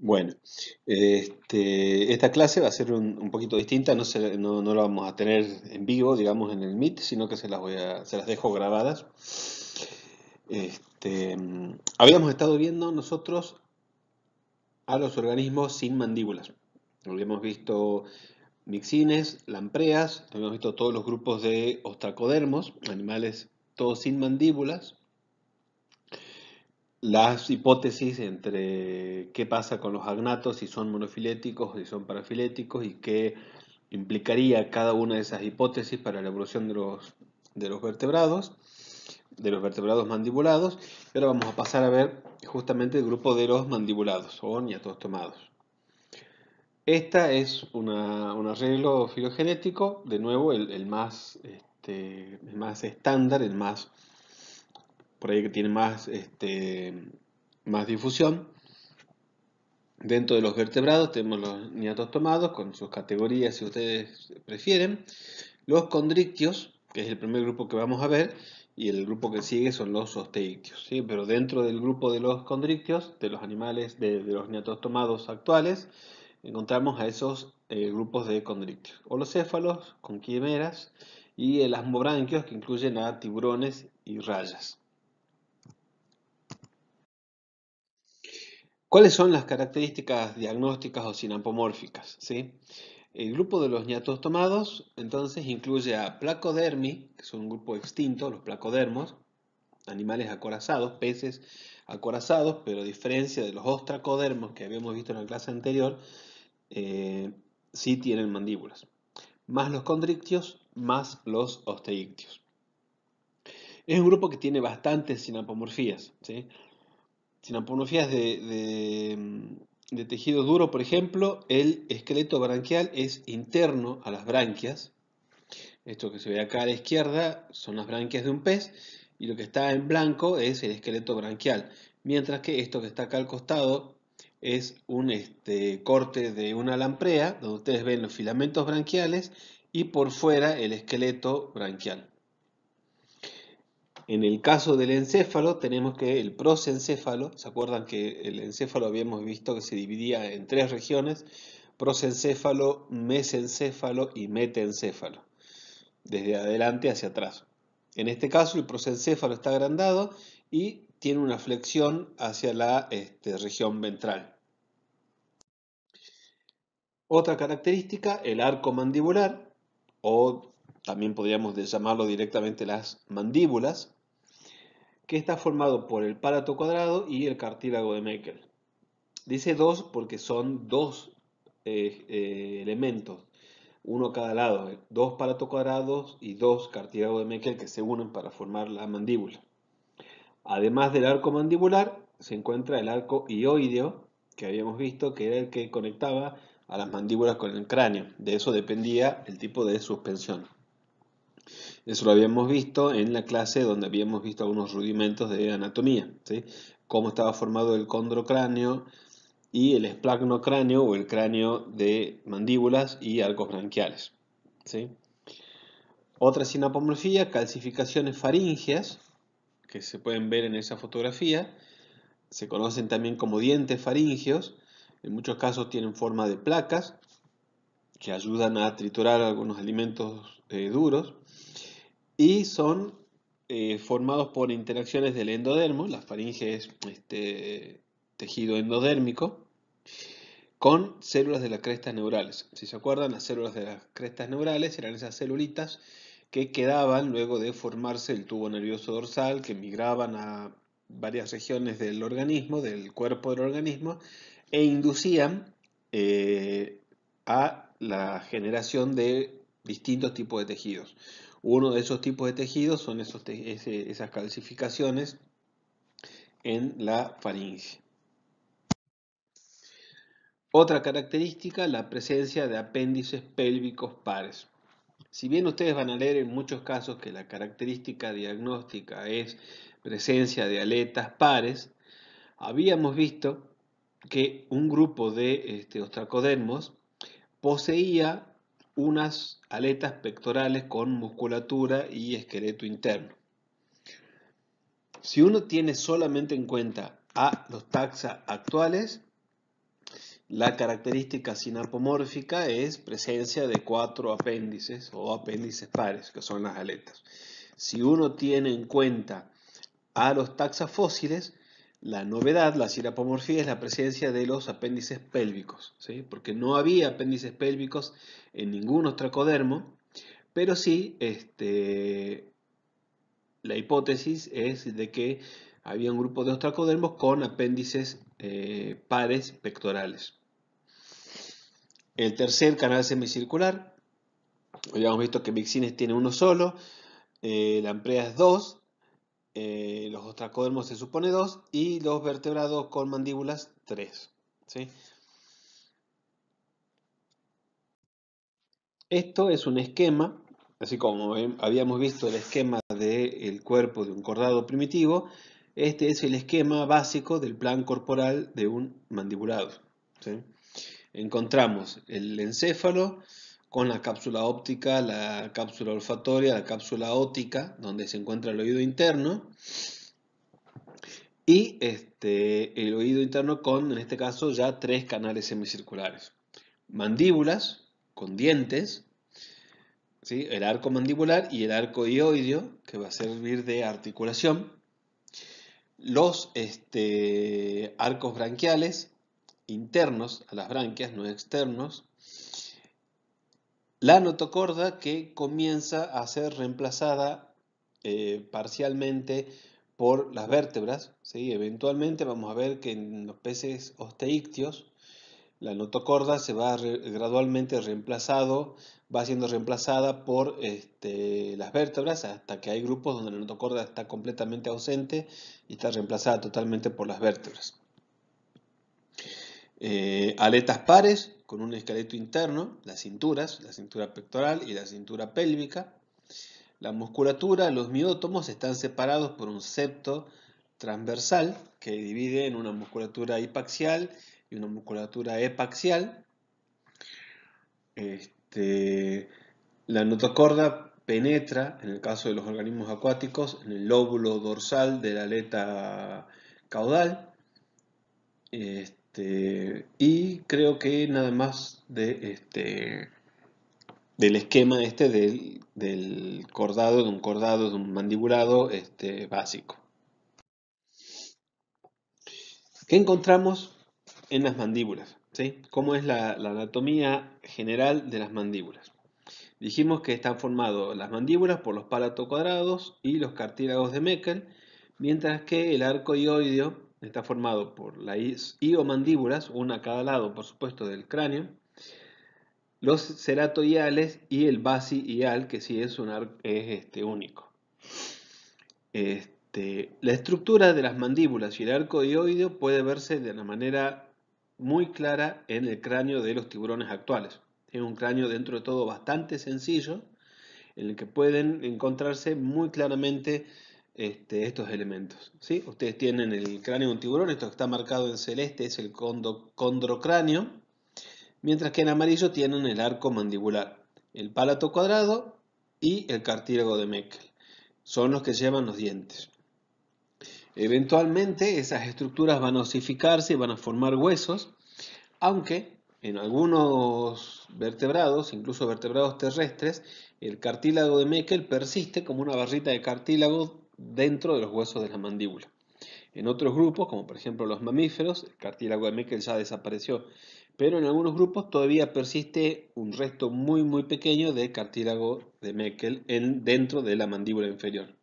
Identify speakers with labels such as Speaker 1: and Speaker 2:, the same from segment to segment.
Speaker 1: Bueno, este, esta clase va a ser un, poquito distinta, no, no, la vamos a tener en vivo, digamos, en el MIT, sino que se las, voy a, se las dejo grabadas. Este, habíamos estado viendo nosotros a los organismos sin mandíbulas. Habíamos visto mixines, lampreas, habíamos visto todos los grupos de ostracodermos, animales todos sin mandíbulas, las hipótesis entre qué pasa con los agnatos, si son monofiléticos o si son parafiléticos y qué implicaría cada una de esas hipótesis para la evolución de los, de los vertebrados, de los vertebrados mandibulados. pero vamos a pasar a ver justamente el grupo de los mandibulados o tomados. Esta es un arreglo filogenético, de nuevo el, más, este, el más estándar, el más por ahí que tiene más, este, más difusión. Dentro de los vertebrados tenemos los tomados con sus categorías si ustedes prefieren. Los condrictios, que es el primer grupo que vamos a ver, y el grupo que sigue son los osteictios. Pero dentro del grupo de los condrictios, de los animales, de, los los tomados actuales, encontramos a esos eh, grupos de condrictios. Holocéfalos con quimeras y el asmobranquios, que incluyen a tiburones y rayas. ¿Cuáles son las características diagnósticas o sinapomórficas? ¿Sí? El grupo de los ñatos tomados entonces incluye a placodermi, que son un grupo extinto, los placodermos, animales acorazados, peces acorazados, pero a diferencia de los ostracodermos que habíamos visto en la clase anterior, eh, sí tienen mandíbulas, más los condrictios, más los osteictios. Es un grupo que tiene bastantes sinapomorfías, ¿sí? si mm, de, tejido duro, por ejemplo, el esqueleto branquial es interno a las branquias. Esto que se ve acá a la izquierda son las branquias de un pez y lo que está en blanco es el esqueleto branquial. Mientras que esto que está acá al costado es un este, corte de una lamprea, donde ustedes ven los filamentos branquiales y por fuera el esqueleto branquial. En el caso del encéfalo tenemos que el prosencéfalo, ¿se acuerdan que el encéfalo habíamos visto que se dividía en tres regiones? Prosencéfalo, mesencéfalo y metencéfalo, desde adelante hacia atrás. En este caso el prosencéfalo está agrandado y tiene una flexión hacia la este, región ventral. Otra característica, el arco mandibular, o también podríamos llamarlo directamente las mandíbulas, que está formado por el palato cuadrado y el cartílago de Meckel. Dice dos porque son dos eh, eh, elementos, uno a cada lado, eh, dos palato cuadrados y dos cartílagos de Meckel que se unen para formar la mandíbula. Además del arco mandibular, se encuentra el arco ioideo que habíamos visto que era el que conectaba a las mandíbulas con el cráneo. De eso dependía el tipo de suspensión. Eso lo habíamos visto en la clase donde habíamos visto algunos rudimentos de anatomía, cómo estaba formado el condrocráneo y el esplacnocráneo o el cráneo de mandíbulas y arcos branquiales. Otra sinapomorfía, calcificaciones faríngeas, que se pueden ver en esa fotografía, se conocen también como dientes faringeos, en muchos casos tienen forma de placas que ayudan a triturar algunos alimentos eh, duros y son eh, formados por interacciones del endodermo, la faringe es este, tejido endodérmico, con células de las crestas neurales. Si se acuerdan, las células de las crestas neurales eran esas celulitas que quedaban luego de formarse el tubo nervioso dorsal, que migraban a varias regiones del organismo, del cuerpo del organismo, e inducían eh, a la generación de distintos tipos de tejidos. Uno de esos tipos de tejidos son esos esas calcificaciones en la faringe. Otra característica, la presencia de apéndices pélvicos pares. Si bien ustedes van a leer en muchos casos que la característica diagnóstica es presencia de aletas pares, habíamos visto que un grupo de este, ostracodermos poseía unas aletas pectorales con musculatura y esqueleto interno. Si uno tiene solamente en cuenta a los taxa actuales, la característica sinapomórfica es presencia de cuatro apéndices o apéndices pares, que son las aletas. Si uno tiene en cuenta a los taxa fósiles, la novedad, la sirapomorfía, es la presencia de los apéndices pélvicos, porque no había apéndices pélvicos en ningún ostracodermo, pero sí este, la hipótesis es de que había un grupo de ostracodermos con apéndices eh, pares pectorales. El tercer canal semicircular, habíamos visto que Mixines tiene uno solo, eh, es dos, eh, los ostracodermos se supone dos y los vertebrados con mandíbulas 3. Esto es un esquema, así como habíamos visto el esquema del cuerpo de un cordado primitivo, este es el esquema básico del plan corporal de un mandibulado. Encontramos el encéfalo, con la cápsula óptica, la cápsula olfatoria, la cápsula ótica, donde se encuentra el oído interno, y este, el oído interno con, en este caso, ya tres canales semicirculares. Mandíbulas con dientes, ¿sí? el arco mandibular y el arco dioideo, que va a servir de articulación. Los este, arcos branquiales internos a las branquias, no externos, la notocorda que comienza a ser reemplazada eh, parcialmente por las vértebras. Eventualmente vamos a ver que en los peces osteíctios la notocorda se va gradualmente reemplazado, va siendo reemplazada por este, las vértebras hasta que hay grupos donde la notocorda está completamente ausente y está reemplazada totalmente por las vértebras. Eh, aletas pares, con un esqueleto interno, las cinturas, la cintura pectoral y la cintura pélvica. La musculatura, los miótomos están separados por un septo transversal que divide en una musculatura hipaxial y una musculatura epaxial. Este, la notocorda penetra, en el caso de los organismos acuáticos, en el lóbulo dorsal de la aleta caudal. Este, este, y creo que nada más este, del esquema este del, cordado, de un cordado, de un mandibulado este, básico. ¿Qué encontramos en las mandíbulas? ¿Cómo es la, anatomía general de las mandíbulas? Dijimos que están formadas las mandíbulas por los palatocuadrados y los cartílagos de Meckel, mientras que el arco ioideo está formado por la mandíbulas, una a cada lado, por supuesto, del cráneo, los ceratoiales y el basiial, que sí es, un es este, único. Este, la estructura de las mandíbulas y el arco dioideo puede verse de una manera muy clara en el cráneo de los tiburones actuales. Es un cráneo dentro de todo bastante sencillo, en el que pueden encontrarse muy claramente este, estos elementos. ¿sí? Ustedes tienen el cráneo de un tiburón, esto que está marcado en celeste es el condrocráneo, mientras que en amarillo tienen el arco mandibular, el palato cuadrado y el cartílago de Meckel. Son los que llevan los dientes. Eventualmente esas estructuras van a osificarse y van a formar huesos, aunque en algunos vertebrados, incluso vertebrados terrestres, el cartílago de Meckel persiste como una barrita de cartílago dentro de los huesos de la mandíbula. En otros grupos, como por ejemplo los mamíferos, el cartílago de Meckel ya desapareció, pero en algunos grupos todavía persiste un resto muy muy pequeño de cartílago de Meckel en, dentro de la mandíbula inferior.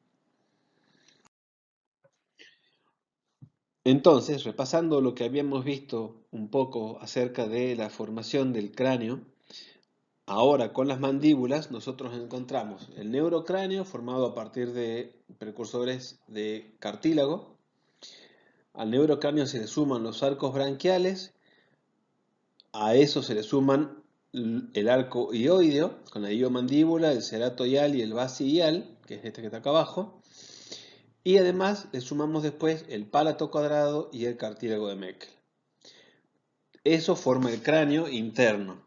Speaker 1: Entonces, repasando lo que habíamos visto un poco acerca de la formación del cráneo, Ahora con las mandíbulas nosotros encontramos el neurocráneo formado a partir de precursores de cartílago. Al neurocráneo se le suman los arcos branquiales, a eso se le suman el arco ioideo con la iomandíbula, el ceratoial y el basial, que es este que está acá abajo. Y además le sumamos después el palato cuadrado y el cartílago de Meckel. Eso forma el cráneo interno.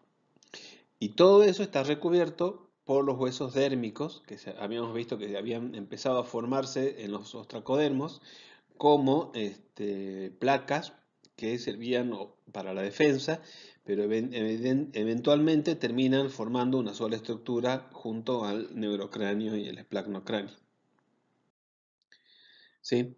Speaker 1: Y todo eso está recubierto por los huesos dérmicos, que habíamos visto que habían empezado a formarse en los ostracodermos, como este, placas que servían para la defensa, pero eventualmente terminan formando una sola estructura junto al neurocráneo y el esplacnocráneo. ¿Sí?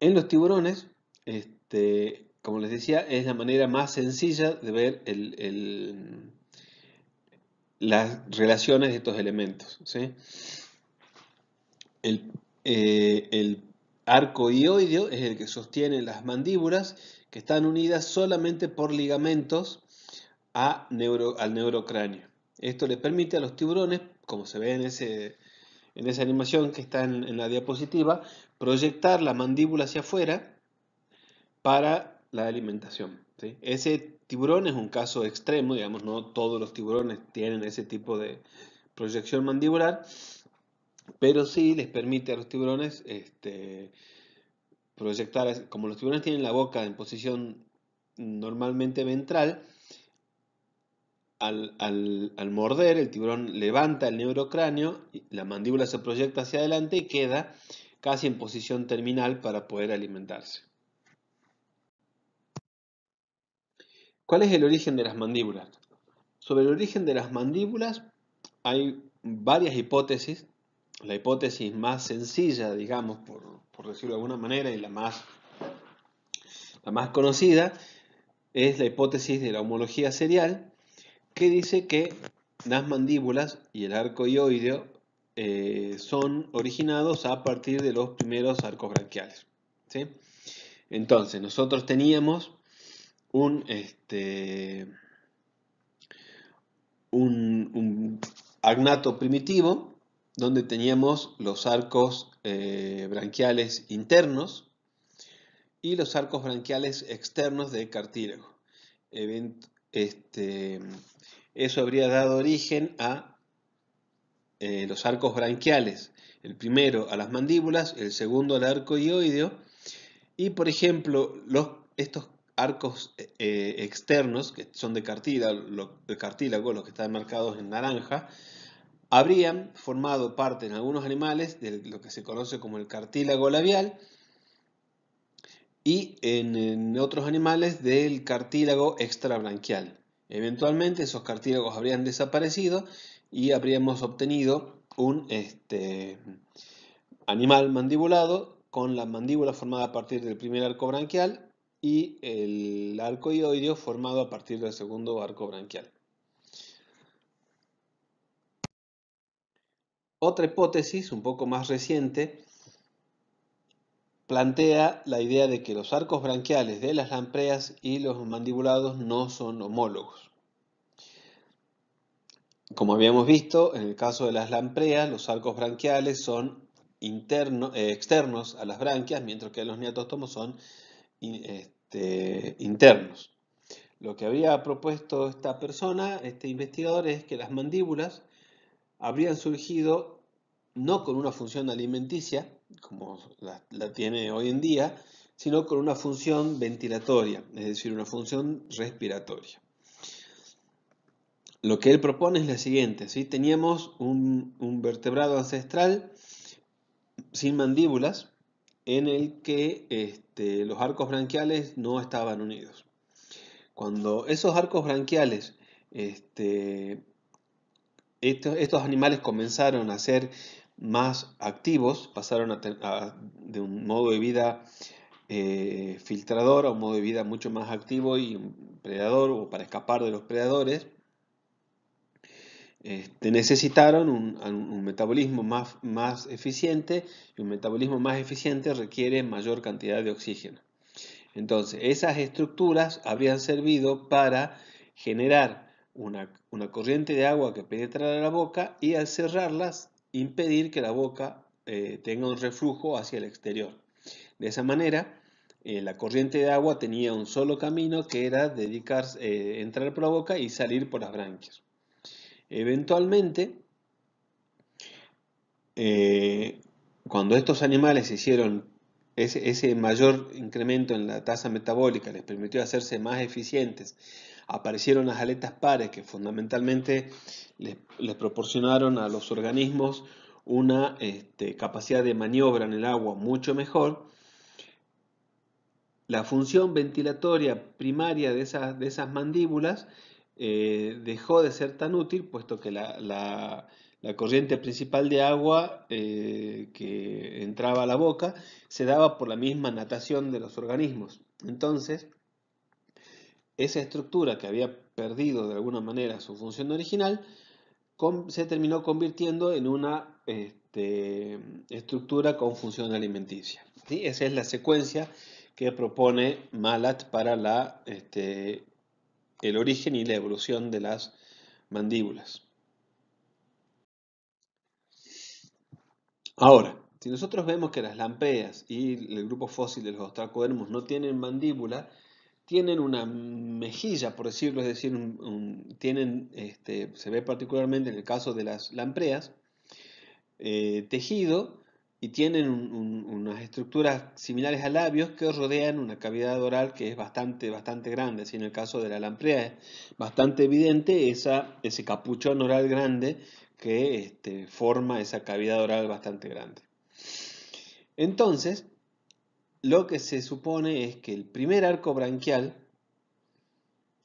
Speaker 1: En los tiburones, este, como les decía, es la manera más sencilla de ver el, las relaciones de estos elementos. El, eh, arco ioideo es el que sostiene las mandíbulas que están unidas solamente por ligamentos a neuro, al neurocráneo. Esto le permite a los tiburones, como se ve en, en esa animación que está en, la diapositiva, proyectar la mandíbula hacia afuera para la alimentación. ¿sí? Ese tiburón es un caso extremo, digamos, no todos los tiburones tienen ese tipo de proyección mandibular, pero sí les permite a los tiburones este, proyectar, como los tiburones tienen la boca en posición normalmente ventral, al morder el tiburón levanta el neurocráneo, la mandíbula se proyecta hacia adelante y queda casi en posición terminal para poder alimentarse. ¿Cuál es el origen de las mandíbulas? Sobre el origen de las mandíbulas hay varias hipótesis. La hipótesis más sencilla, digamos, por, decirlo de alguna manera, y la más, la más conocida, es la hipótesis de la homología serial, que dice que las mandíbulas y el arco ioideo eh, son originados a partir de los primeros arcos branquiales. Entonces, nosotros teníamos un, este, un, agnato primitivo donde teníamos los arcos eh, branquiales internos y los arcos branquiales externos de cartílago. Este, eso habría dado origen a eh, los arcos branquiales, el primero a las mandíbulas, el segundo al arco ioideo, y por ejemplo, los, estos arcos eh, eh, externos, que son de cartílago, los que están marcados en naranja, habrían formado parte en algunos animales de lo que se conoce como el cartílago labial y en, otros animales del cartílago extrabranquial. Eventualmente esos cartílagos habrían desaparecido y habríamos obtenido un este, animal mandibulado con la mandíbula formada a partir del primer arco branquial y el arco ioideo formado a partir del segundo arco branquial. Otra hipótesis, un poco más reciente, plantea la idea de que los arcos branquiales de las lampreas y los mandibulados no son homólogos. Como habíamos visto, en el caso de las lampreas, los arcos branquiales son eh, externos a las branquias, mientras que los neatóstomos son externos. Eh, este, internos. Lo que había propuesto esta persona, este investigador, es que las mandíbulas habrían surgido no con una función alimenticia, como la, tiene hoy en día, sino con una función ventilatoria, es decir, una función respiratoria. Lo que él propone es la siguiente, si teníamos un vertebrado ancestral sin mandíbulas, en el que este, los arcos branquiales no estaban unidos. Cuando esos arcos branquiales, este, estos, animales comenzaron a ser más activos, pasaron de un modo de vida eh, filtrador a un modo de vida mucho más activo y un predador o para escapar de los predadores, este, necesitaron un, metabolismo más, más, eficiente y un metabolismo más eficiente requiere mayor cantidad de oxígeno. Entonces, esas estructuras habrían servido para generar una, corriente de agua que penetrara la boca y al cerrarlas impedir que la boca eh, tenga un reflujo hacia el exterior. De esa manera, eh, la corriente de agua tenía un solo camino que era dedicarse, eh, entrar por la boca y salir por las branquias. Eventualmente, eh, cuando estos animales hicieron ese, mayor incremento en la tasa metabólica, les permitió hacerse más eficientes, aparecieron las aletas pares que fundamentalmente les, proporcionaron a los organismos una este, capacidad de maniobra en el agua mucho mejor, la función ventilatoria primaria de esas mandíbulas eh, dejó de ser tan útil, puesto que la, corriente principal de agua eh, que entraba a la boca se daba por la misma natación de los organismos. Entonces, esa estructura que había perdido de alguna manera su función original, se terminó convirtiendo en una este, estructura con función alimenticia. Esa es la secuencia que propone Malat para la este, el origen y la evolución de las mandíbulas. Ahora, si nosotros vemos que las lampeas y el grupo fósil de los ostracodermos no tienen mandíbula, tienen una mejilla, por decirlo, es decir, tienen, este, se ve particularmente en el caso de las lampreas, eh, tejido y tienen unas estructuras similares a labios que rodean una cavidad oral que es bastante, bastante grande. Así en el caso de la lamprea es bastante evidente esa, ese capuchón oral grande que este, forma esa cavidad oral bastante grande. Entonces, lo que se supone es que el primer arco branquial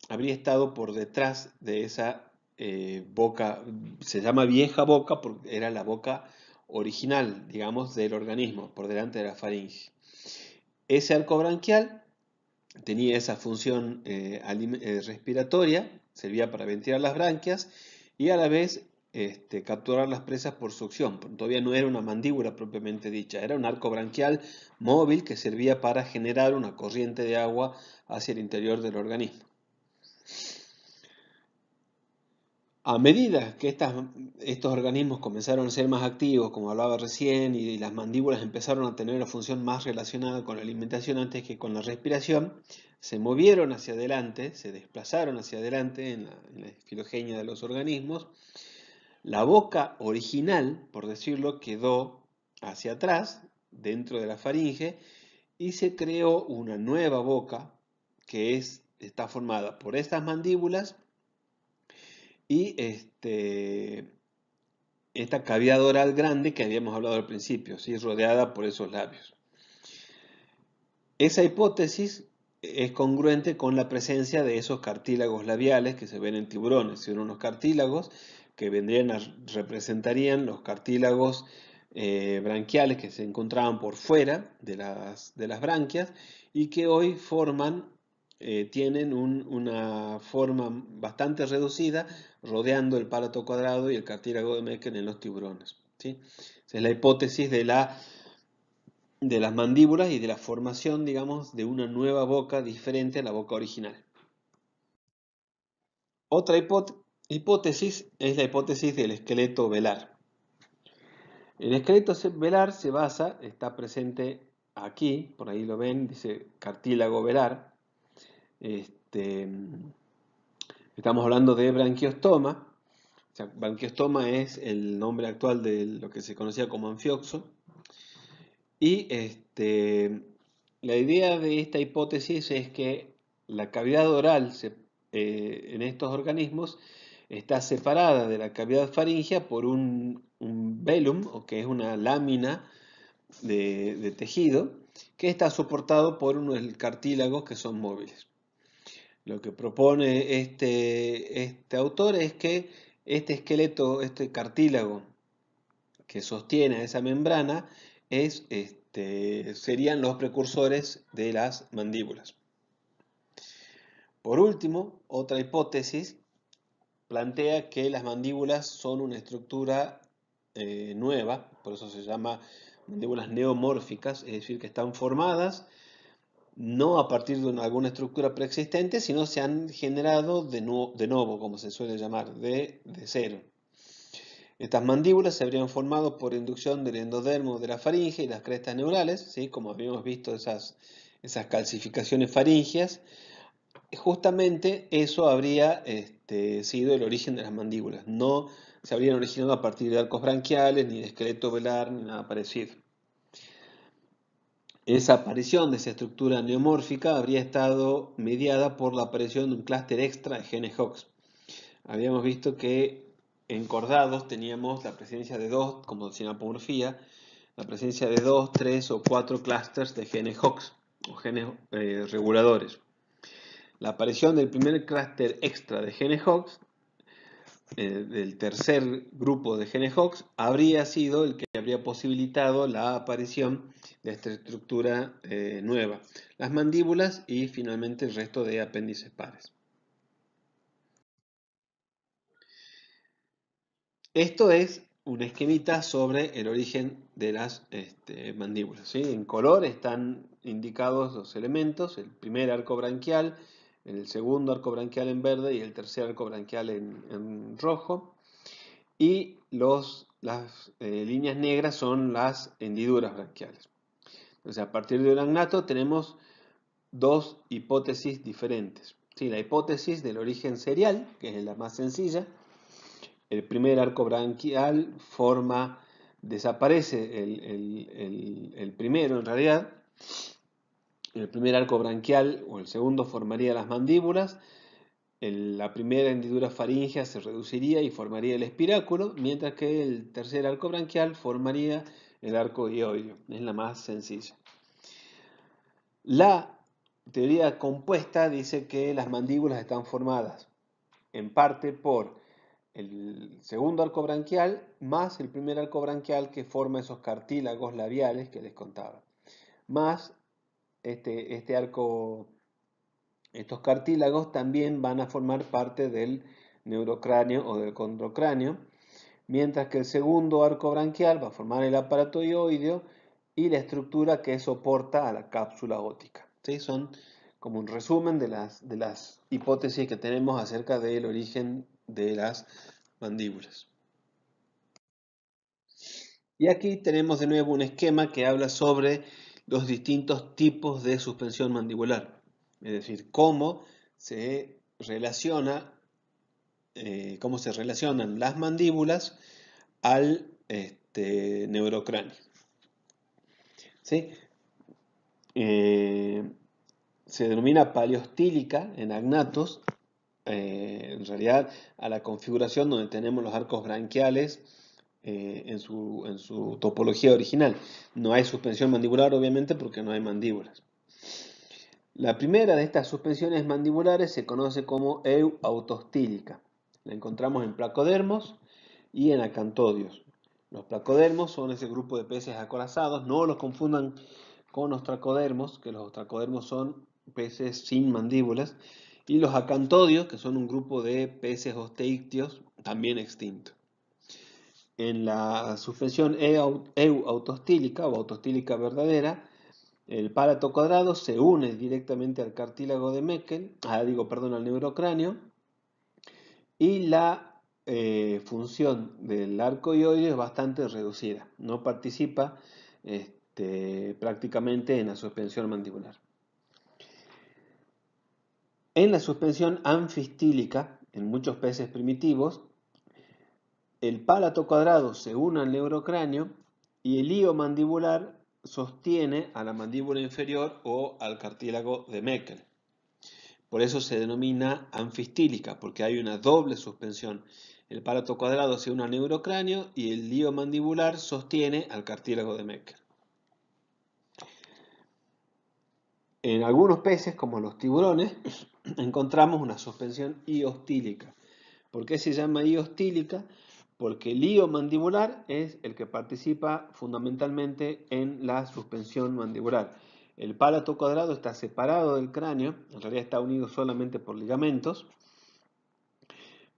Speaker 1: habría estado por detrás de esa eh, boca, se llama vieja boca porque era la boca original, digamos, del organismo, por delante de la faringe. Ese arco branquial tenía esa función eh, eh, respiratoria, servía para ventilar las branquias y a la vez este, capturar las presas por succión. Todavía no era una mandíbula propiamente dicha, era un arco branquial móvil que servía para generar una corriente de agua hacia el interior del organismo. A medida que estos organismos comenzaron a ser más activos, como hablaba recién, y las mandíbulas empezaron a tener una función más relacionada con la alimentación antes que con la respiración, se movieron hacia adelante, se desplazaron hacia adelante en la, en filogenia de los organismos. La boca original, por decirlo, quedó hacia atrás, dentro de la faringe, y se creó una nueva boca que está formada por estas mandíbulas y este, esta cavidad oral grande que habíamos hablado al principio, ¿sí? rodeada por esos labios. Esa hipótesis es congruente con la presencia de esos cartílagos labiales que se ven en tiburones, son unos cartílagos que vendrían representarían los cartílagos eh, branquiales que se encontraban por fuera de las, de las branquias y que hoy forman eh, tienen una forma bastante reducida rodeando el palato cuadrado y el cartílago de Meckel en los tiburones. Esa es la hipótesis de, de las mandíbulas y de la formación, digamos, de una nueva boca diferente a la boca original. Otra hipótesis es la hipótesis del esqueleto velar. El esqueleto velar se basa, está presente aquí, por ahí lo ven, dice cartílago velar, este, estamos hablando de branquiostoma. O sea, branquiostoma es el nombre actual de lo que se conocía como anfioxo. Y este, la idea de esta hipótesis es que la cavidad oral eh, en estos organismos está separada de la cavidad faríngea por un, velum, o que es una lámina de, de tejido, que está soportado por unos cartílagos que son móviles. Lo que propone este, este, autor es que este esqueleto, este cartílago que sostiene esa membrana, este, serían los precursores de las mandíbulas. Por último, otra hipótesis plantea que las mandíbulas son una estructura eh, nueva, por eso se llama mandíbulas neomórficas, es decir, que están formadas no a partir de alguna estructura preexistente, sino se han generado de, nuevo, de nuevo como se suele llamar, de, cero. Estas mandíbulas se habrían formado por inducción del endodermo de la faringe y las crestas neurales, ¿sí? como habíamos visto esas, esas calcificaciones faringias, justamente eso habría este, sido el origen de las mandíbulas. No se habrían originado a partir de arcos branquiales, ni de esqueleto velar, ni nada parecido. Esa aparición de esa estructura neomórfica habría estado mediada por la aparición de un clúster extra de genes Hox. Habíamos visto que en cordados teníamos la presencia de dos, como la apomorfía, la presencia de dos, tres o cuatro clústeres de genes Hox o genes eh, reguladores. La aparición del primer clúster extra de genes Hox eh, del tercer grupo de genes Hox habría sido el que habría posibilitado la aparición de esta estructura eh, nueva, las mandíbulas y finalmente el resto de apéndices pares. Esto es un esquemita sobre el origen de las este, mandíbulas. En color están indicados los elementos, el primer arco branquial, el segundo arco branquial en verde y el tercer arco branquial en, rojo. Y los, las eh, líneas negras son las hendiduras branquiales. Entonces, a partir de agnato tenemos dos hipótesis diferentes. la hipótesis del origen serial, que es la más sencilla. El primer arco branquial forma, desaparece el primero en realidad, el primer arco branquial o el segundo formaría las mandíbulas, la primera hendidura faringea se reduciría y formaría el espiráculo, mientras que el tercer arco branquial formaría el arco dioideo, es la más sencilla. La teoría compuesta dice que las mandíbulas están formadas en parte por el segundo arco branquial más el primer arco branquial que forma esos cartílagos labiales que les contaba, más este, este, arco, estos cartílagos también van a formar parte del neurocráneo o del condrocráneo, mientras que el segundo arco branquial va a formar el aparato y la estructura que soporta a la cápsula ótica. Son como un resumen de las hipótesis que tenemos acerca del origen de las mandíbulas. Y aquí tenemos de nuevo un esquema que habla sobre dos distintos tipos de suspensión mandibular, es decir, cómo se relaciona eh, cómo se relacionan las mandíbulas al este, neurocráneo. Eh, se denomina paleostílica en agnatos, eh, en realidad a la configuración donde tenemos los arcos branquiales eh, en, su, topología original. No hay suspensión mandibular, obviamente, porque no hay mandíbulas. La primera de estas suspensiones mandibulares se conoce como euautostílica. La encontramos en placodermos y en acantodios. Los placodermos son ese grupo de peces acorazados, no los confundan con los tracodermos, que los tracodermos son peces sin mandíbulas, y los acantodios, que son un grupo de peces osteictios también extintos. En la suspensión e EU autostílica o autostílica verdadera, el palato cuadrado se une directamente al cartílago de Meckel, ah, digo, perdón, al neurocráneo, y la eh, función del arco es bastante reducida, no participa este, prácticamente en la suspensión mandibular. En la suspensión anfistílica, en muchos peces primitivos, el palato cuadrado se une al neurocráneo y el lío mandibular sostiene a la mandíbula inferior o al cartílago de Meckel. Por eso se denomina anfistílica, porque hay una doble suspensión. El palato cuadrado se une al neurocráneo y el lío mandibular sostiene al cartílago de Meckel. En algunos peces, como los tiburones, encontramos una suspensión iostílica. ¿Por qué se llama iostílica? porque el lío mandibular es el que participa fundamentalmente en la suspensión mandibular. El palato cuadrado está separado del cráneo, en realidad está unido solamente por ligamentos,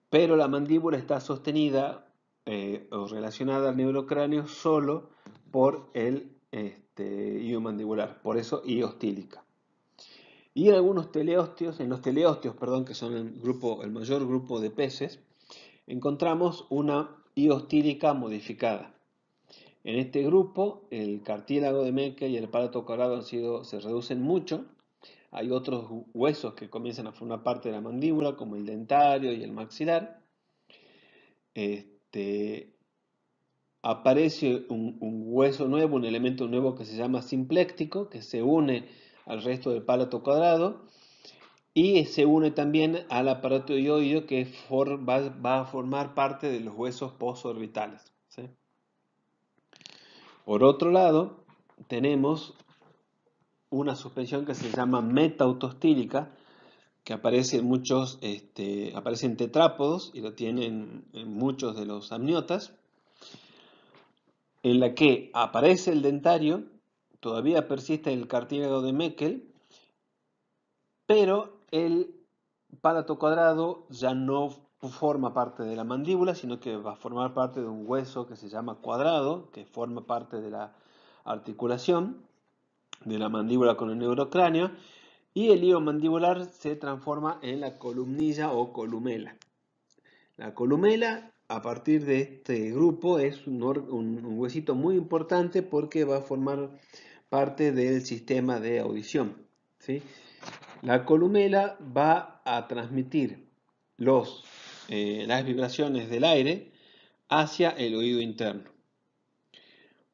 Speaker 1: pero la mandíbula está sostenida eh, o relacionada al neurocráneo solo por el este, mandibular, por eso hiostílica. Y en algunos teleosteos, en los teleosteos, perdón, que son el, grupo, el mayor grupo de peces, encontramos una iostírica modificada. En este grupo, el cartílago de Meckel y el palato cuadrado han sido, se reducen mucho. Hay otros huesos que comienzan a formar parte de la mandíbula, como el dentario y el maxilar. Este, aparece un, un hueso nuevo, un elemento nuevo que se llama simpléctico, que se une al resto del palato cuadrado y se une también al aparato oído que va, a formar parte de los huesos posorbitales. Por otro lado, tenemos una suspensión que se llama metautostílica, que aparece en muchos, este, aparece en tetrápodos y lo tienen en muchos de los amniotas, en la que aparece el dentario, todavía persiste el cartílago de Meckel, pero el palato cuadrado ya no forma parte de la mandíbula, sino que va a formar parte de un hueso que se llama cuadrado, que forma parte de la articulación de la mandíbula con el neurocráneo, y el hilo mandibular se transforma en la columnilla o columela. La columela, a partir de este grupo, es un, un huesito muy importante porque va a formar parte del sistema de audición. ¿sí? La columela va a transmitir eh, las vibraciones del aire hacia el oído interno.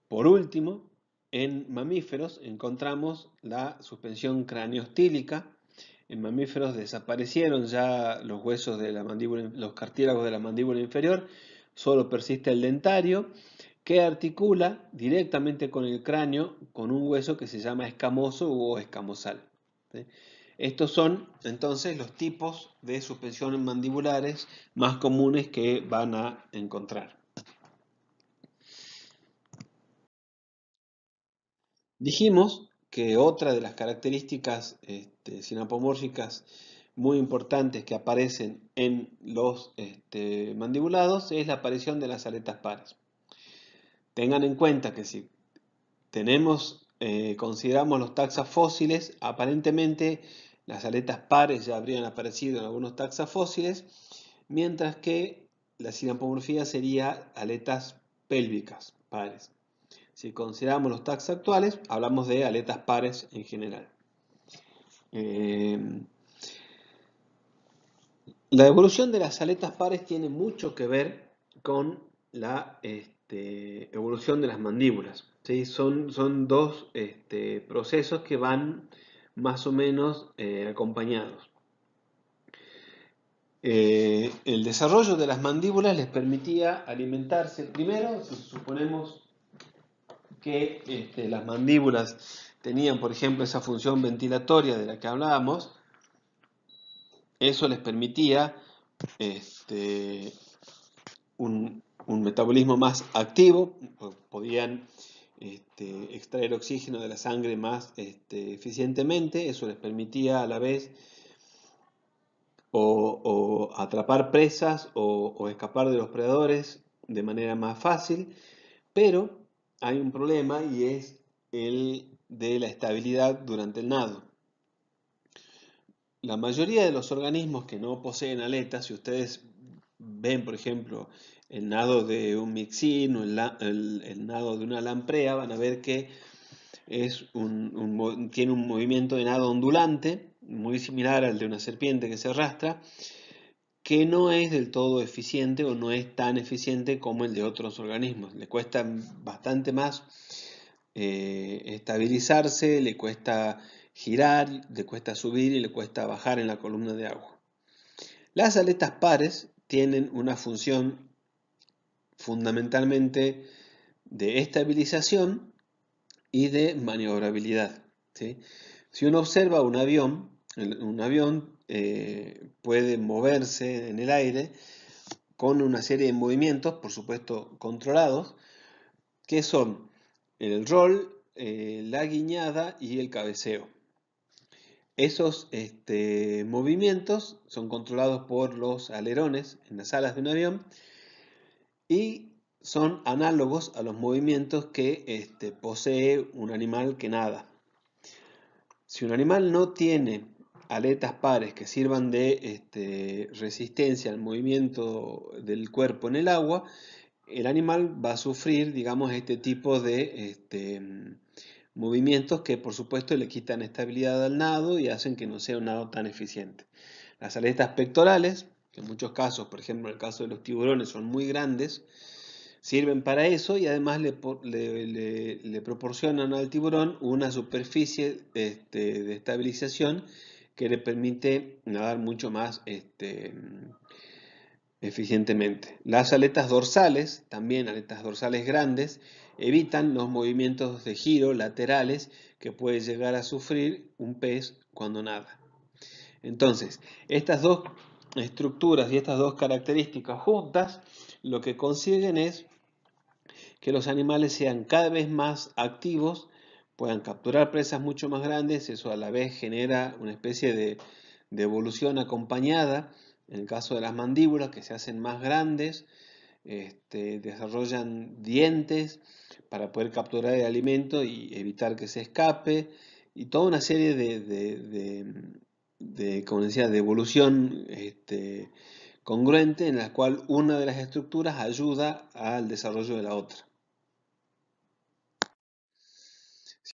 Speaker 1: Por último, en mamíferos encontramos la suspensión craneostílica. En mamíferos desaparecieron ya los huesos de la mandíbula, los cartílagos de la mandíbula inferior, solo persiste el dentario que articula directamente con el cráneo con un hueso que se llama escamoso o escamosal. Estos son entonces los tipos de suspensiones mandibulares más comunes que van a encontrar. Dijimos que otra de las características este, sinapomórficas muy importantes que aparecen en los este, mandibulados es la aparición de las aletas pares. Tengan en cuenta que si tenemos, eh, consideramos los taxas fósiles, aparentemente las aletas pares ya habrían aparecido en algunos taxas fósiles, mientras que la sinapomorfía sería aletas pélvicas pares. Si consideramos los taxas actuales, hablamos de aletas pares en general. Eh, la evolución de las aletas pares tiene mucho que ver con la este, evolución de las mandíbulas. Son, son dos este, procesos que van más o menos eh, acompañados. Eh, el desarrollo de las mandíbulas les permitía alimentarse primero, si suponemos que este, las mandíbulas tenían, por ejemplo, esa función ventilatoria de la que hablábamos, eso les permitía este, un, un metabolismo más activo, podían este, extraer oxígeno de la sangre más este, eficientemente, eso les permitía a la vez o, atrapar presas o, escapar de los predadores de manera más fácil, pero hay un problema y es el de la estabilidad durante el nado. La mayoría de los organismos que no poseen aletas, si ustedes ven, por ejemplo, el nado de un mixin o el, el, nado de una lamprea, van a ver que es un, tiene un movimiento de nado ondulante, muy similar al de una serpiente que se arrastra, que no es del todo eficiente o no es tan eficiente como el de otros organismos. Le cuesta bastante más eh, estabilizarse, le cuesta girar, le cuesta subir y le cuesta bajar en la columna de agua. Las aletas pares tienen una función fundamentalmente de estabilización y de maniobrabilidad. Si uno observa un avión, un avión eh, puede moverse en el aire con una serie de movimientos, por supuesto controlados, que son el rol eh, la guiñada y el cabeceo. Esos este, movimientos son controlados por los alerones en las alas de un avión y son análogos a los movimientos que este, posee un animal que nada. Si un animal no tiene aletas pares que sirvan de este, resistencia al movimiento del cuerpo en el agua, el animal va a sufrir, digamos, este tipo de este, movimientos que por supuesto le quitan estabilidad al nado y hacen que no sea un nado tan eficiente. Las aletas pectorales en muchos casos, por ejemplo, en el caso de los tiburones, son muy grandes, sirven para eso y además le, proporcionan al tiburón una superficie este, de estabilización que le permite nadar mucho más este, eficientemente. Las aletas dorsales, también aletas dorsales grandes, evitan los movimientos de giro laterales que puede llegar a sufrir un pez cuando nada. Entonces, estas dos estructuras y estas dos características juntas, lo que consiguen es que los animales sean cada vez más activos, puedan capturar presas mucho más grandes, eso a la vez genera una especie de, evolución acompañada, en el caso de las mandíbulas que se hacen más grandes, este, desarrollan dientes para poder capturar el alimento y evitar que se escape, y toda una serie de de, como decía, de evolución este, congruente en la cual una de las estructuras ayuda al desarrollo de la otra.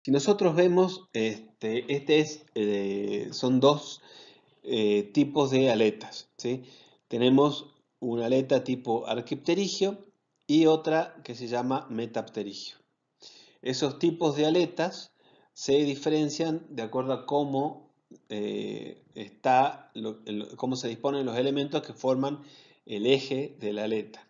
Speaker 1: Si nosotros vemos, este, este es, eh, son dos eh, tipos de aletas. ¿sí? Tenemos una aleta tipo arquipterigio y otra que se llama metapterigio. Esos tipos de aletas se diferencian de acuerdo a cómo eh, está cómo se disponen los elementos que forman el eje de la aleta.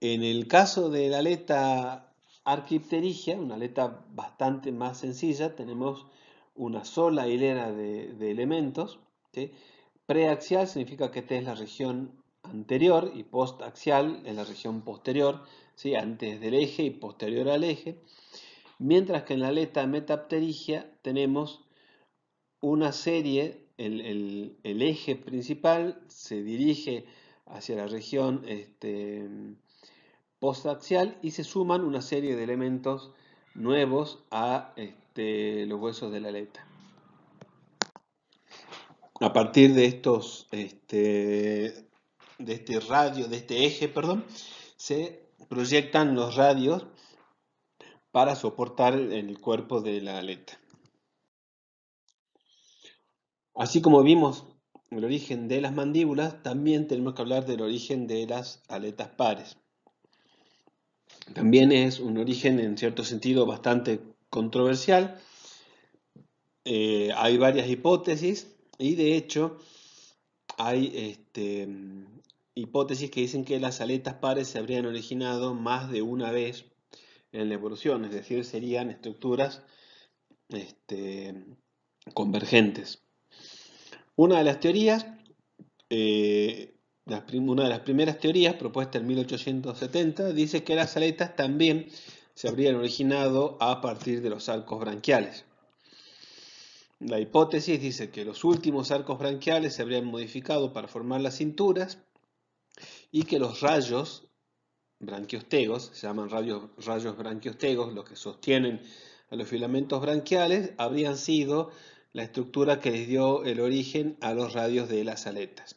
Speaker 1: En el caso de la aleta arquipterigia, una aleta bastante más sencilla, tenemos una sola hilera de, elementos. Preaxial significa que esta es la región anterior y postaxial es la región posterior, antes del eje y posterior al eje. Mientras que en la aleta metapterigia tenemos una serie, el, eje principal se dirige hacia la región este, postaxial y se suman una serie de elementos nuevos a este, los huesos de la aleta. A partir de estos, este, de este radio, de este eje, perdón, se proyectan los radios para soportar el cuerpo de la aleta. Así como vimos el origen de las mandíbulas, también tenemos que hablar del origen de las aletas pares. También es un origen en cierto sentido bastante controversial. Eh, hay varias hipótesis y de hecho hay este, hipótesis que dicen que las aletas pares se habrían originado más de una vez en la evolución, es decir, serían estructuras este, convergentes. Una de las teorías, eh, una de las primeras teorías propuesta en 1870, dice que las aletas también se habrían originado a partir de los arcos branquiales. La hipótesis dice que los últimos arcos branquiales se habrían modificado para formar las cinturas y que los rayos branquiostegos, se llaman rayos, rayos branquiostegos, los que sostienen a los filamentos branquiales, habrían sido la estructura que les dio el origen a los radios de las aletas.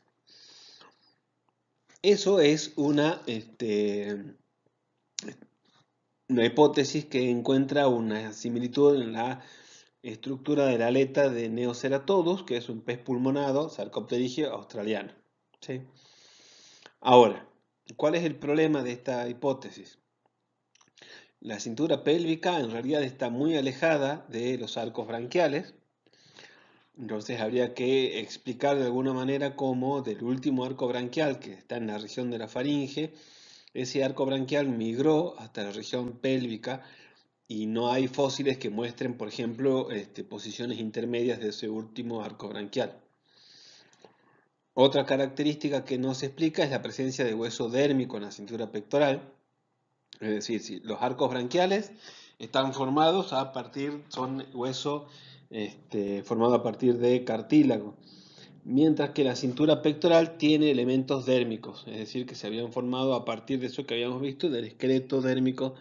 Speaker 1: Eso es una, este, una hipótesis que encuentra una similitud en la estructura de la aleta de Neoceratodus, que es un pez pulmonado, sarcopterigio australiano. Ahora, ¿Cuál es el problema de esta hipótesis? La cintura pélvica en realidad está muy alejada de los arcos branquiales, entonces habría que explicar de alguna manera cómo del último arco branquial que está en la región de la faringe, ese arco branquial migró hasta la región pélvica y no hay fósiles que muestren, por ejemplo, este, posiciones intermedias de ese último arco branquial. Otra característica que no se explica es la presencia de hueso dérmico en la cintura pectoral. Es decir, si los arcos branquiales están formados a partir, son hueso este, formado a partir de cartílago. Mientras que la cintura pectoral tiene elementos dérmicos, es decir, que se habían formado a partir de eso que habíamos visto, del esqueleto dérmico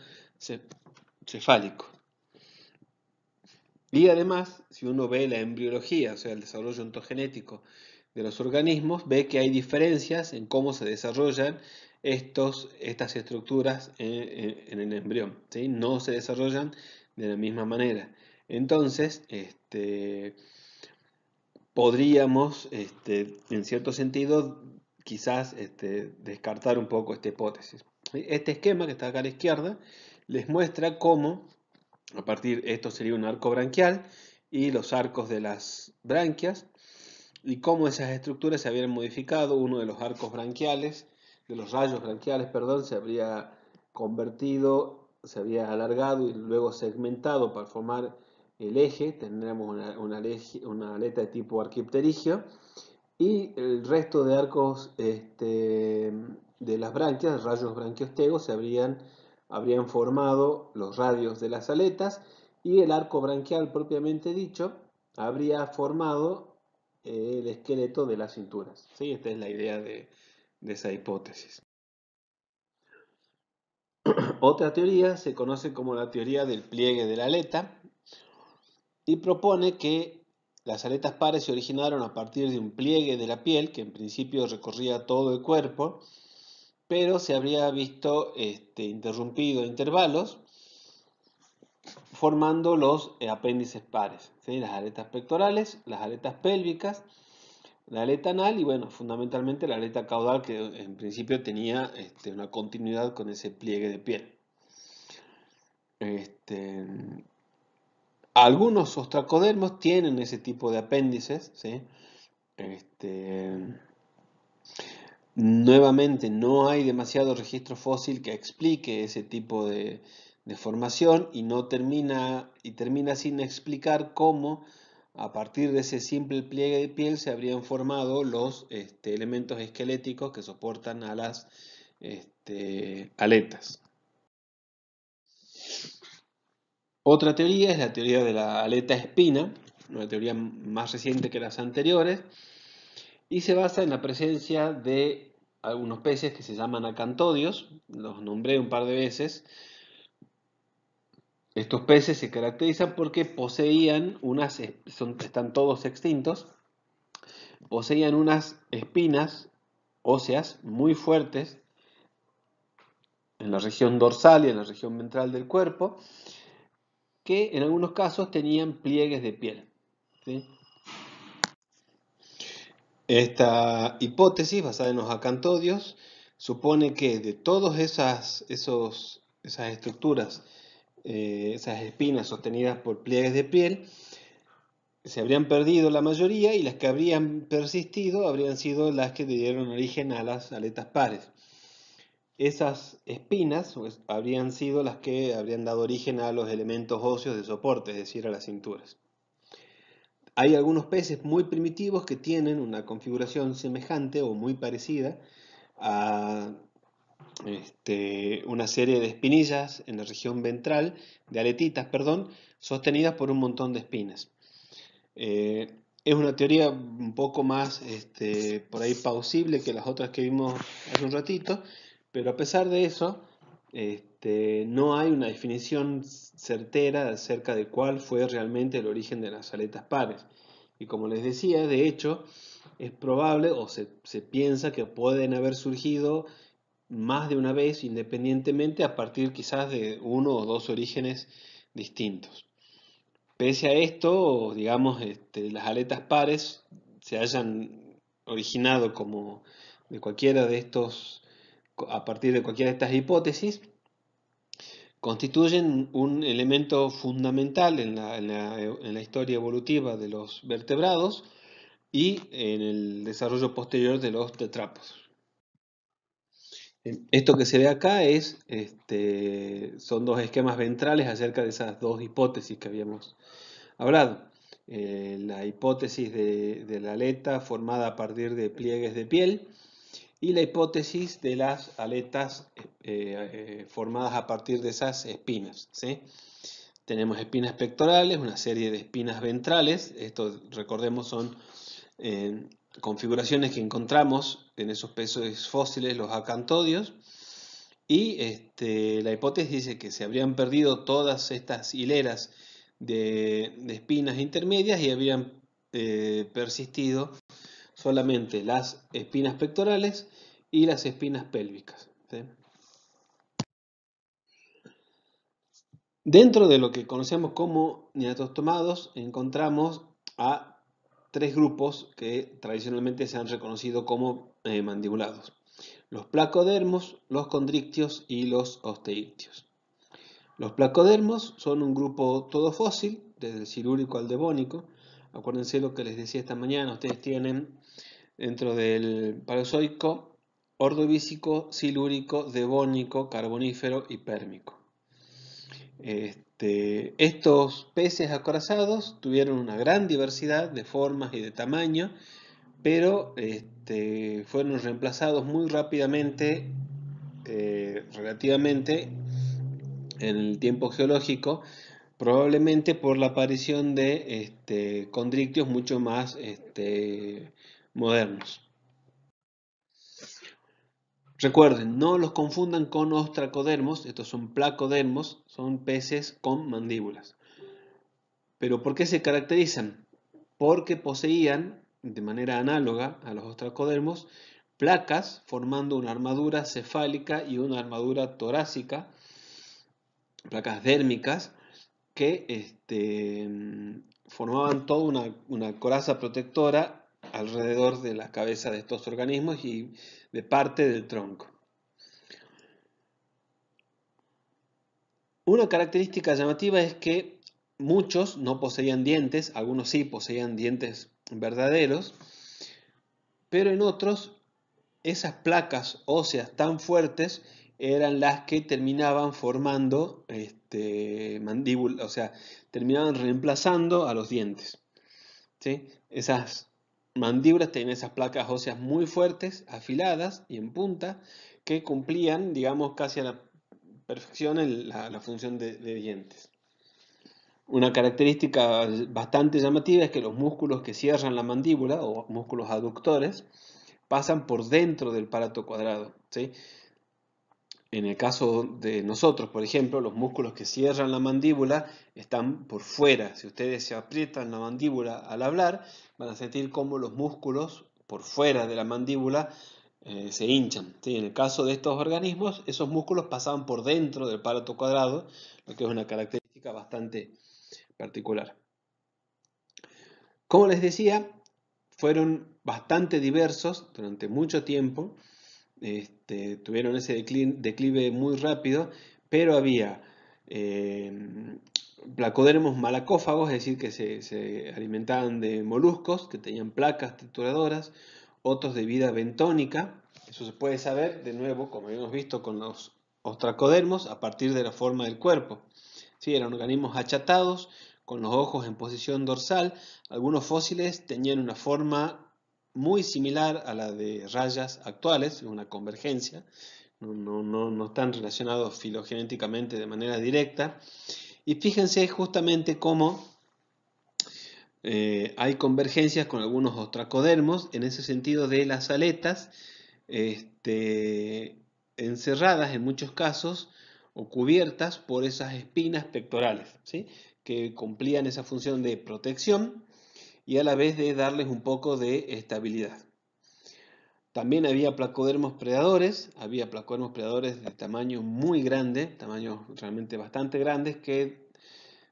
Speaker 1: cefálico. Y además, si uno ve la embriología, o sea, el desarrollo ontogenético de los organismos, ve que hay diferencias en cómo se desarrollan estos, estas estructuras en, el embrión. No se desarrollan de la misma manera. Entonces, este, podríamos, este, en cierto sentido, quizás este, descartar un poco esta hipótesis. Este esquema que está acá a la izquierda les muestra cómo, a partir, esto sería un arco branquial, y los arcos de las branquias y cómo esas estructuras se habían modificado. Uno de los arcos branquiales, de los rayos branquiales, perdón, se habría convertido, se había alargado y luego segmentado para formar el eje. Tendríamos una, aleta de tipo arquipterigio y el resto de arcos este, de las branquias, rayos branquiostegos, se habrían, habrían formado los radios de las aletas y el arco branquial propiamente dicho habría formado el esqueleto de las cinturas. ¿sí? Esta es la idea de, esa hipótesis. Otra teoría se conoce como la teoría del pliegue de la aleta y propone que las aletas pares se originaron a partir de un pliegue de la piel que en principio recorría todo el cuerpo, pero se habría visto este, interrumpido a intervalos formando los eh, apéndices pares, las aletas pectorales, las aletas pélvicas, la aleta anal y bueno, fundamentalmente la aleta caudal que en principio tenía este, una continuidad con ese pliegue de piel. Este, algunos ostracodermos tienen ese tipo de apéndices, este, nuevamente no hay demasiado registro fósil que explique ese tipo de, de formación y no termina y termina sin explicar cómo a partir de ese simple pliegue de piel se habrían formado los este, elementos esqueléticos que soportan a las este, aletas. Otra teoría es la teoría de la aleta espina, una teoría más reciente que las anteriores, y se basa en la presencia de algunos peces que se llaman acantodios, los nombré un par de veces, estos peces se caracterizan porque poseían unas, están todos extintos, poseían unas espinas óseas muy fuertes en la región dorsal y en la región ventral del cuerpo, que en algunos casos tenían pliegues de piel. Esta hipótesis, basada en los acantodios, supone que de todas esas, esas estructuras eh, esas espinas sostenidas por pliegues de piel, se habrían perdido la mayoría y las que habrían persistido habrían sido las que dieron origen a las aletas pares. Esas espinas pues, habrían sido las que habrían dado origen a los elementos óseos de soporte, es decir, a las cinturas. Hay algunos peces muy primitivos que tienen una configuración semejante o muy parecida a este, una serie de espinillas en la región ventral, de aletitas, perdón, sostenidas por un montón de espinas. Eh, es una teoría un poco más este, por ahí pausible que las otras que vimos hace un ratito, pero a pesar de eso, este, no hay una definición certera acerca de cuál fue realmente el origen de las aletas pares. Y como les decía, de hecho, es probable o se, se piensa que pueden haber surgido más de una vez independientemente a partir quizás de uno o dos orígenes distintos. Pese a esto, digamos, este, las aletas pares se hayan originado como de cualquiera de estos, a partir de cualquiera de estas hipótesis, constituyen un elemento fundamental en la, en la historia evolutiva de los vertebrados y en el desarrollo posterior de los tetrapos. Esto que se ve acá es, este, son dos esquemas ventrales acerca de esas dos hipótesis que habíamos hablado. Eh, la hipótesis de, la aleta formada a partir de pliegues de piel y la hipótesis de las aletas eh, eh, formadas a partir de esas espinas. Tenemos espinas pectorales, una serie de espinas ventrales, esto recordemos son configuraciones que encontramos en esos pesos fósiles, los acantodios, y este, la hipótesis dice que se habrían perdido todas estas hileras de, espinas intermedias y habrían eh, persistido solamente las espinas pectorales y las espinas pélvicas. Dentro de lo que conocemos como tomados, encontramos a tres grupos que tradicionalmente se han reconocido como eh, mandibulados. Los placodermos, los condrictios y los osteictios. Los placodermos son un grupo todo fósil, desde el silúrico al devónico. Acuérdense lo que les decía esta mañana, ustedes tienen dentro del paleozoico ordovísico, silúrico, devónico, carbonífero y pérmico. Este... Este, estos peces acorazados tuvieron una gran diversidad de formas y de tamaño, pero este, fueron reemplazados muy rápidamente, eh, relativamente, en el tiempo geológico, probablemente por la aparición de este, condrictios mucho más este, modernos. Recuerden, no los confundan con ostracodermos, estos son placodermos, son peces con mandíbulas. ¿Pero por qué se caracterizan? Porque poseían, de manera análoga a los ostracodermos, placas formando una armadura cefálica y una armadura torácica, placas dérmicas, que este, formaban toda una, una coraza protectora alrededor de la cabeza de estos organismos y de parte del tronco. Una característica llamativa es que muchos no poseían dientes, algunos sí poseían dientes verdaderos, pero en otros esas placas óseas tan fuertes eran las que terminaban formando este, mandíbula, o sea, terminaban reemplazando a los dientes. ¿sí? Esas mandíbulas tienen esas placas óseas muy fuertes, afiladas y en punta, que cumplían, digamos, casi a la perfección en la, función de, dientes. Una característica bastante llamativa es que los músculos que cierran la mandíbula, o músculos aductores, pasan por dentro del palato cuadrado. ¿sí? En el caso de nosotros, por ejemplo, los músculos que cierran la mandíbula están por fuera. Si ustedes se aprietan la mandíbula al hablar, van a sentir cómo los músculos por fuera de la mandíbula eh, se hinchan. En el caso de estos organismos, esos músculos pasaban por dentro del palato cuadrado, lo que es una característica bastante particular. Como les decía, fueron bastante diversos durante mucho tiempo este, tuvieron ese declive, muy rápido, pero había em, placodermos malacófagos, es decir, que se, alimentaban de moluscos, que tenían placas trituradoras, otros de vida bentónica, eso se puede saber de nuevo, como hemos visto con los ostracodermos, a partir de la forma del cuerpo. eran organismos achatados, con los ojos en posición dorsal, algunos fósiles tenían una forma muy similar a la de rayas actuales, una convergencia, no, están relacionados filogenéticamente de manera directa. Y fíjense justamente cómo eh, hay convergencias con algunos ostracodermos en ese sentido de las aletas este, encerradas en muchos casos o cubiertas por esas espinas pectorales ¿sí? que cumplían esa función de protección y a la vez de darles un poco de estabilidad. También había placodermos predadores, había placodermos predadores de tamaño muy grande, tamaños realmente bastante grandes, que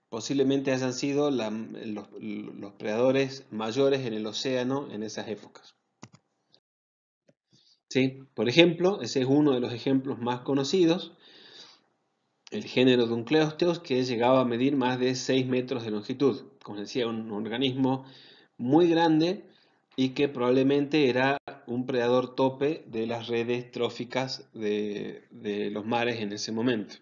Speaker 1: posiblemente hayan sido los, los predadores mayores en el océano en esas épocas. ¿Sí? Por ejemplo, ese es uno de los ejemplos más conocidos, el género de un que llegaba a medir más de 6 metros de longitud. Como decía, un organismo muy grande y que probablemente era un predador tope de las redes tróficas de, los mares en ese momento.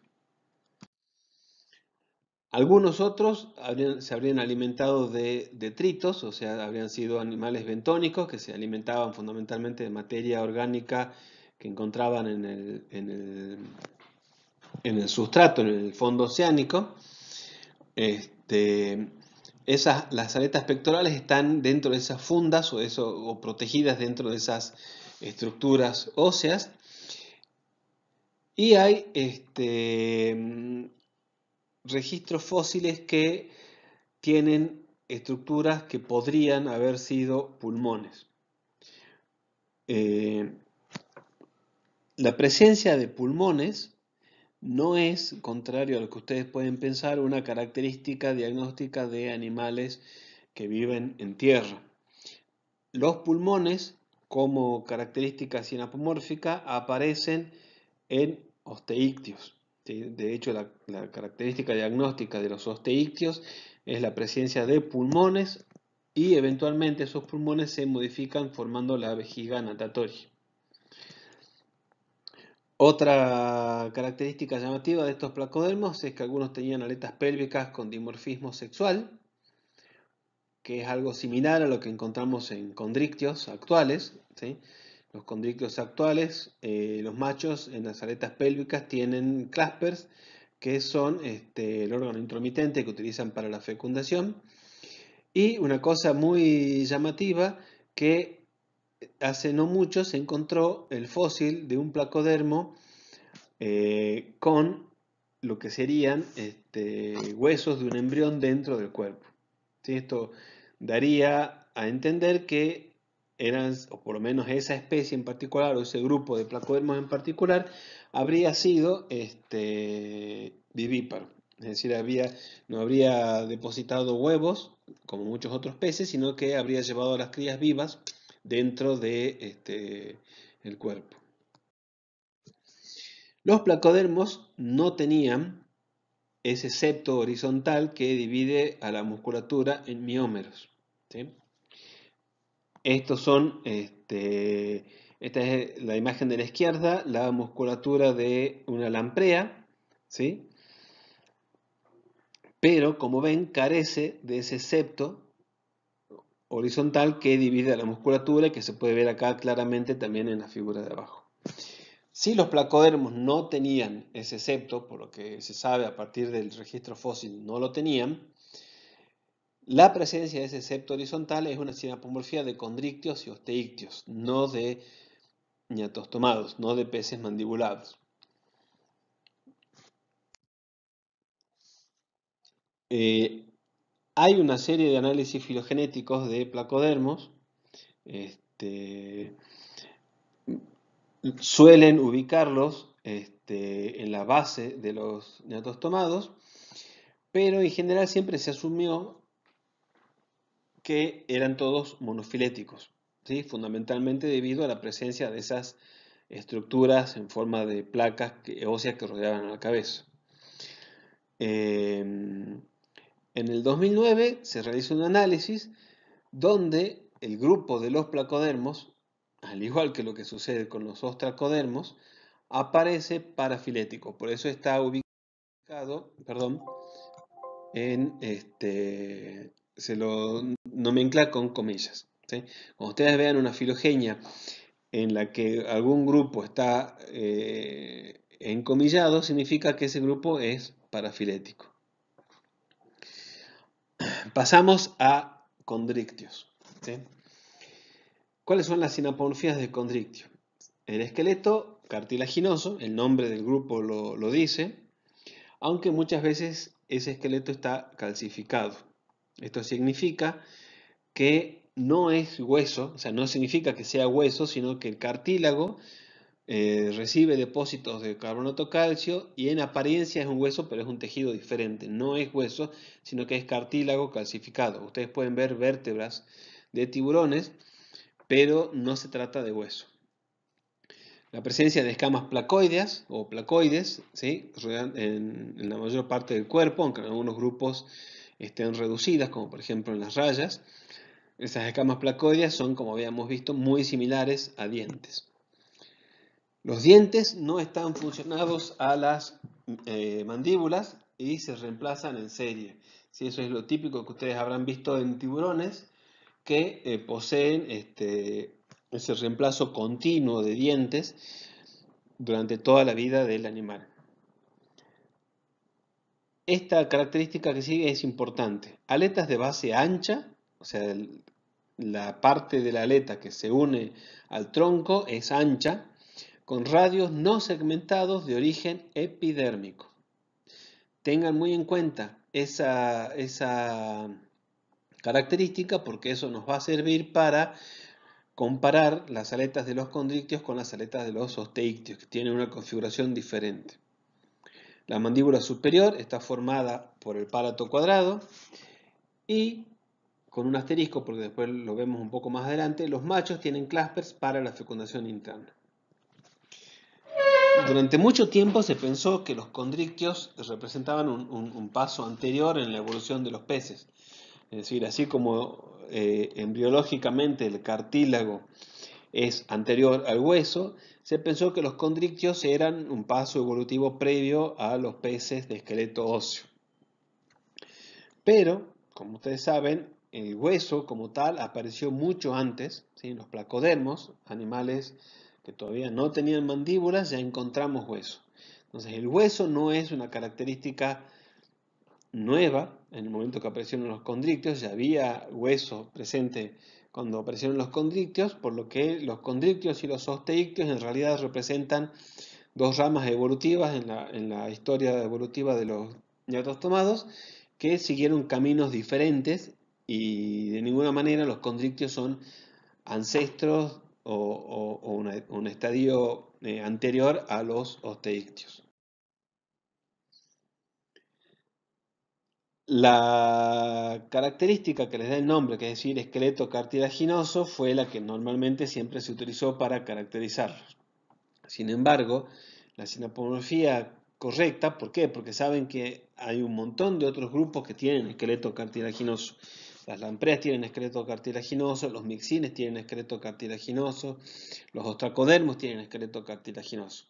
Speaker 1: Algunos otros se habrían alimentado de detritos, o sea, habrían sido animales bentónicos que se alimentaban fundamentalmente de materia orgánica que encontraban en en el en el sustrato, en el fondo oceánico, este, las aletas pectorales están dentro de esas fundas o, eso, protegidas dentro de esas estructuras óseas. Y hay este, registros fósiles que tienen estructuras que podrían haber sido pulmones. Eh, la presencia de pulmones no es, contrario a lo que ustedes pueden pensar, una característica diagnóstica de animales que viven en tierra. Los pulmones, como característica sinapomórfica, aparecen en osteictios. De hecho, la, característica diagnóstica de los osteictios es la presencia de pulmones y eventualmente esos pulmones se modifican formando la vejiga natatoria. Otra característica llamativa de estos placodermos es que algunos tenían aletas pélvicas con dimorfismo sexual, que es algo similar a lo que encontramos en condrictios actuales. Los condrictios actuales, eh, los machos en las aletas pélvicas tienen claspers, que son este, el órgano intromitente que utilizan para la fecundación. Y una cosa muy llamativa que hace no mucho se encontró el fósil de un placodermo eh, con lo que serían este, huesos de un embrión dentro del cuerpo. Esto daría a entender que eran, o por lo menos esa especie en particular, o ese grupo de placodermos en particular, habría sido este, vivíparo. Es decir, no habría depositado huevos, como muchos otros peces, sino que habría llevado a las crías vivas dentro de este, el cuerpo. Los placodermos no tenían ese septo horizontal que divide a la musculatura en miómeros. Estos son, este, esta es la imagen de la izquierda, la musculatura de una lamprea, ¿sí? pero como ven carece de ese septo horizontal que divide la musculatura y que se puede ver acá claramente también en la figura de abajo. Si los placodermos no tenían ese septo, por lo que se sabe a partir del registro fósil no lo tenían, la presencia de ese septo horizontal es una sinapomorfía de condrictios y osteictios, no de tomados, no de peces mandibulados. Eh, hay una serie de análisis filogenéticos de placodermos. Este, suelen ubicarlos este, en la base de los tomados, pero en general siempre se asumió que eran todos monofiléticos, fundamentalmente debido a la presencia de esas estructuras en forma de placas óseas que rodeaban la cabeza. Em, en el 2009 se realizó un análisis donde el grupo de los placodermos, al igual que lo que sucede con los ostracodermos, aparece parafilético. Por eso está ubicado, perdón, en este, se lo nomencla con comillas. Cuando ustedes vean una filogenia en la que algún grupo está eh, encomillado, significa que ese grupo es parafilético. Pasamos a condrictios. ¿Cuáles son las sinapomorfías de condrictio? El esqueleto cartilaginoso, el nombre del grupo lo, lo dice, aunque muchas veces ese esqueleto está calcificado. Esto significa que no es hueso, o sea, no significa que sea hueso, sino que el cartílago eh, recibe depósitos de carbonato calcio y en apariencia es un hueso, pero es un tejido diferente. No es hueso, sino que es cartílago calcificado. Ustedes pueden ver vértebras de tiburones, pero no se trata de hueso. La presencia de escamas placoideas o placoides ¿sí? en, en la mayor parte del cuerpo, aunque en algunos grupos estén reducidas, como por ejemplo en las rayas. Esas escamas placoideas son, como habíamos visto, muy similares a dientes. Los dientes no están funcionados a las eh, mandíbulas y se reemplazan en serie. Si eso es lo típico que ustedes habrán visto en tiburones que eh, poseen este, ese reemplazo continuo de dientes durante toda la vida del animal. Esta característica que sigue es importante. Aletas de base ancha, o sea, la parte de la aleta que se une al tronco es ancha, con radios no segmentados de origen epidérmico. Tengan muy en cuenta esa, esa característica porque eso nos va a servir para comparar las aletas de los condrictios con las aletas de los osteictios, que tienen una configuración diferente. La mandíbula superior está formada por el párato cuadrado y con un asterisco, porque después lo vemos un poco más adelante, los machos tienen claspers para la fecundación interna. Durante mucho tiempo se pensó que los condrictios representaban un, paso anterior en la evolución de los peces. Es decir, así como eh, embriológicamente el cartílago es anterior al hueso, se pensó que los condrictios eran un paso evolutivo previo a los peces de esqueleto óseo. Pero, como ustedes saben, el hueso como tal apareció mucho antes, los placodermos, animales que todavía no tenían mandíbulas, ya encontramos hueso. Entonces el hueso no es una característica nueva, en el momento que aparecieron los condrictios, ya había hueso presente cuando aparecieron los condrictios, por lo que los condrictios y los osteictios en realidad representan dos ramas evolutivas en la, historia evolutiva de los tomados, que siguieron caminos diferentes y de ninguna manera los condrictios son ancestros o, un estadio eh, anterior a los osteictios. La característica que les da el nombre, que es decir, esqueleto cartilaginoso, fue la que normalmente siempre se utilizó para caracterizarlos. Sin embargo, la sinapomorfía correcta, ¿por qué? Porque saben que hay un montón de otros grupos que tienen esqueleto cartilaginoso. Las lampreas tienen esqueleto cartilaginoso, los mixines tienen esqueleto cartilaginoso, los ostracodermos tienen esqueleto cartilaginoso.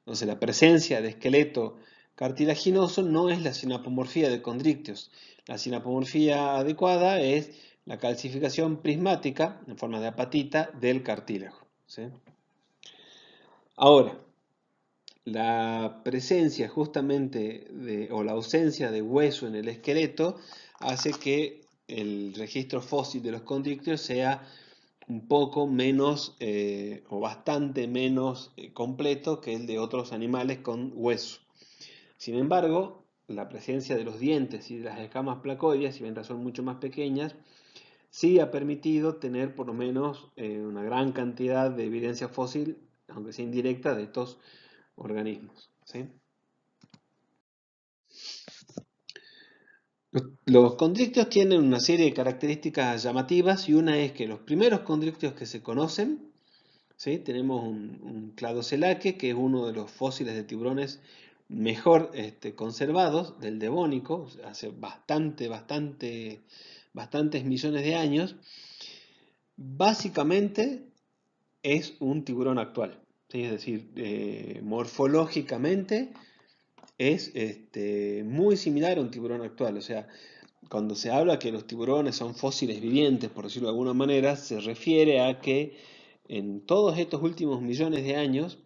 Speaker 1: Entonces la presencia de esqueleto cartilaginoso no es la sinapomorfía de condrictios. La sinapomorfía adecuada es la calcificación prismática en forma de apatita del cartílago. Ahora, la presencia justamente o la ausencia de hueso en el esqueleto hace que el registro fósil de los conductos sea un poco menos eh, o bastante menos eh, completo que el de otros animales con hueso. Sin embargo, la presencia de los dientes y de las escamas placoides, si bien son mucho más pequeñas, sí ha permitido tener por lo menos eh, una gran cantidad de evidencia fósil, aunque sea indirecta, de estos organismos. Los condrictios tienen una serie de características llamativas y una es que los primeros condrictios que se conocen, ¿sí? tenemos un, cladocelaque que es uno de los fósiles de tiburones mejor este, conservados del Devónico, hace bastante, bastante, bastantes millones de años, básicamente es un tiburón actual. Es decir, eh, morfológicamente es este, muy similar a un tiburón actual. O sea, cuando se habla que los tiburones son fósiles vivientes, por decirlo de alguna manera, se refiere a que en todos estos últimos millones de años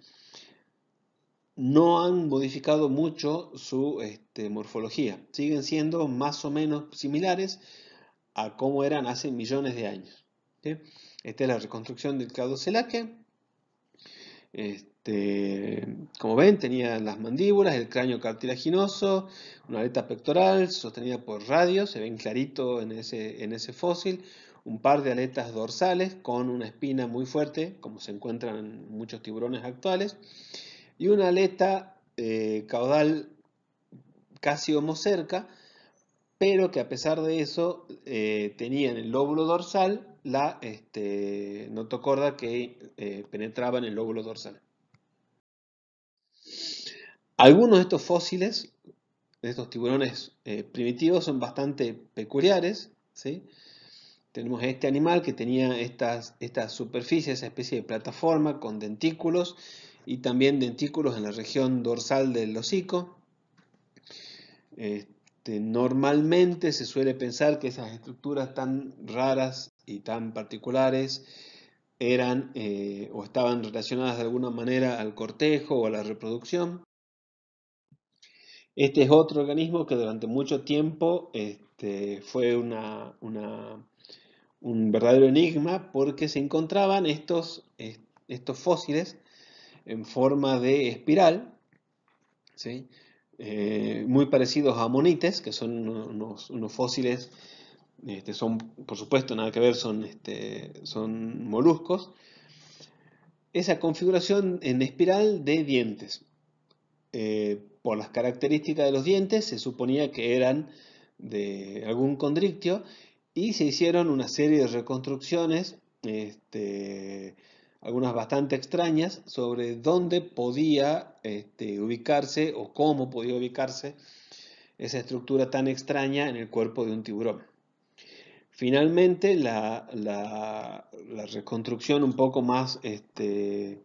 Speaker 1: no han modificado mucho su este, morfología. Siguen siendo más o menos similares a cómo eran hace millones de años. Esta es la reconstrucción del caducelaque. Este, este, como ven, tenía las mandíbulas, el cráneo cartilaginoso, una aleta pectoral sostenida por radio, se ven clarito en ese, fósil, un par de aletas dorsales con una espina muy fuerte, como se encuentran en muchos tiburones actuales, y una aleta eh, caudal casi homocerca, pero que a pesar de eso eh, tenía en el lóbulo dorsal la este, notocorda que eh, penetraba en el lóbulo dorsal. Algunos de estos fósiles, de estos tiburones eh, primitivos, son bastante peculiares. Tenemos este animal que tenía estas, esta superficie, esa especie de plataforma con dentículos y también dentículos en la región dorsal del hocico. Este, normalmente se suele pensar que esas estructuras tan raras y tan particulares eran eh, o estaban relacionadas de alguna manera al cortejo o a la reproducción. Este es otro organismo que durante mucho tiempo este, fue un verdadero enigma porque se encontraban estos, fósiles en forma de espiral, eh, muy parecidos a monites, que son unos, fósiles, este, son, por supuesto, nada que ver, este, son, moluscos. Esa configuración en espiral de dientes. Eh, por las características de los dientes, se suponía que eran de algún condrictio y se hicieron una serie de reconstrucciones, este, algunas bastante extrañas, sobre dónde podía este, ubicarse o cómo podía ubicarse esa estructura tan extraña en el cuerpo de un tiburón. Finalmente, la, reconstrucción un poco más este,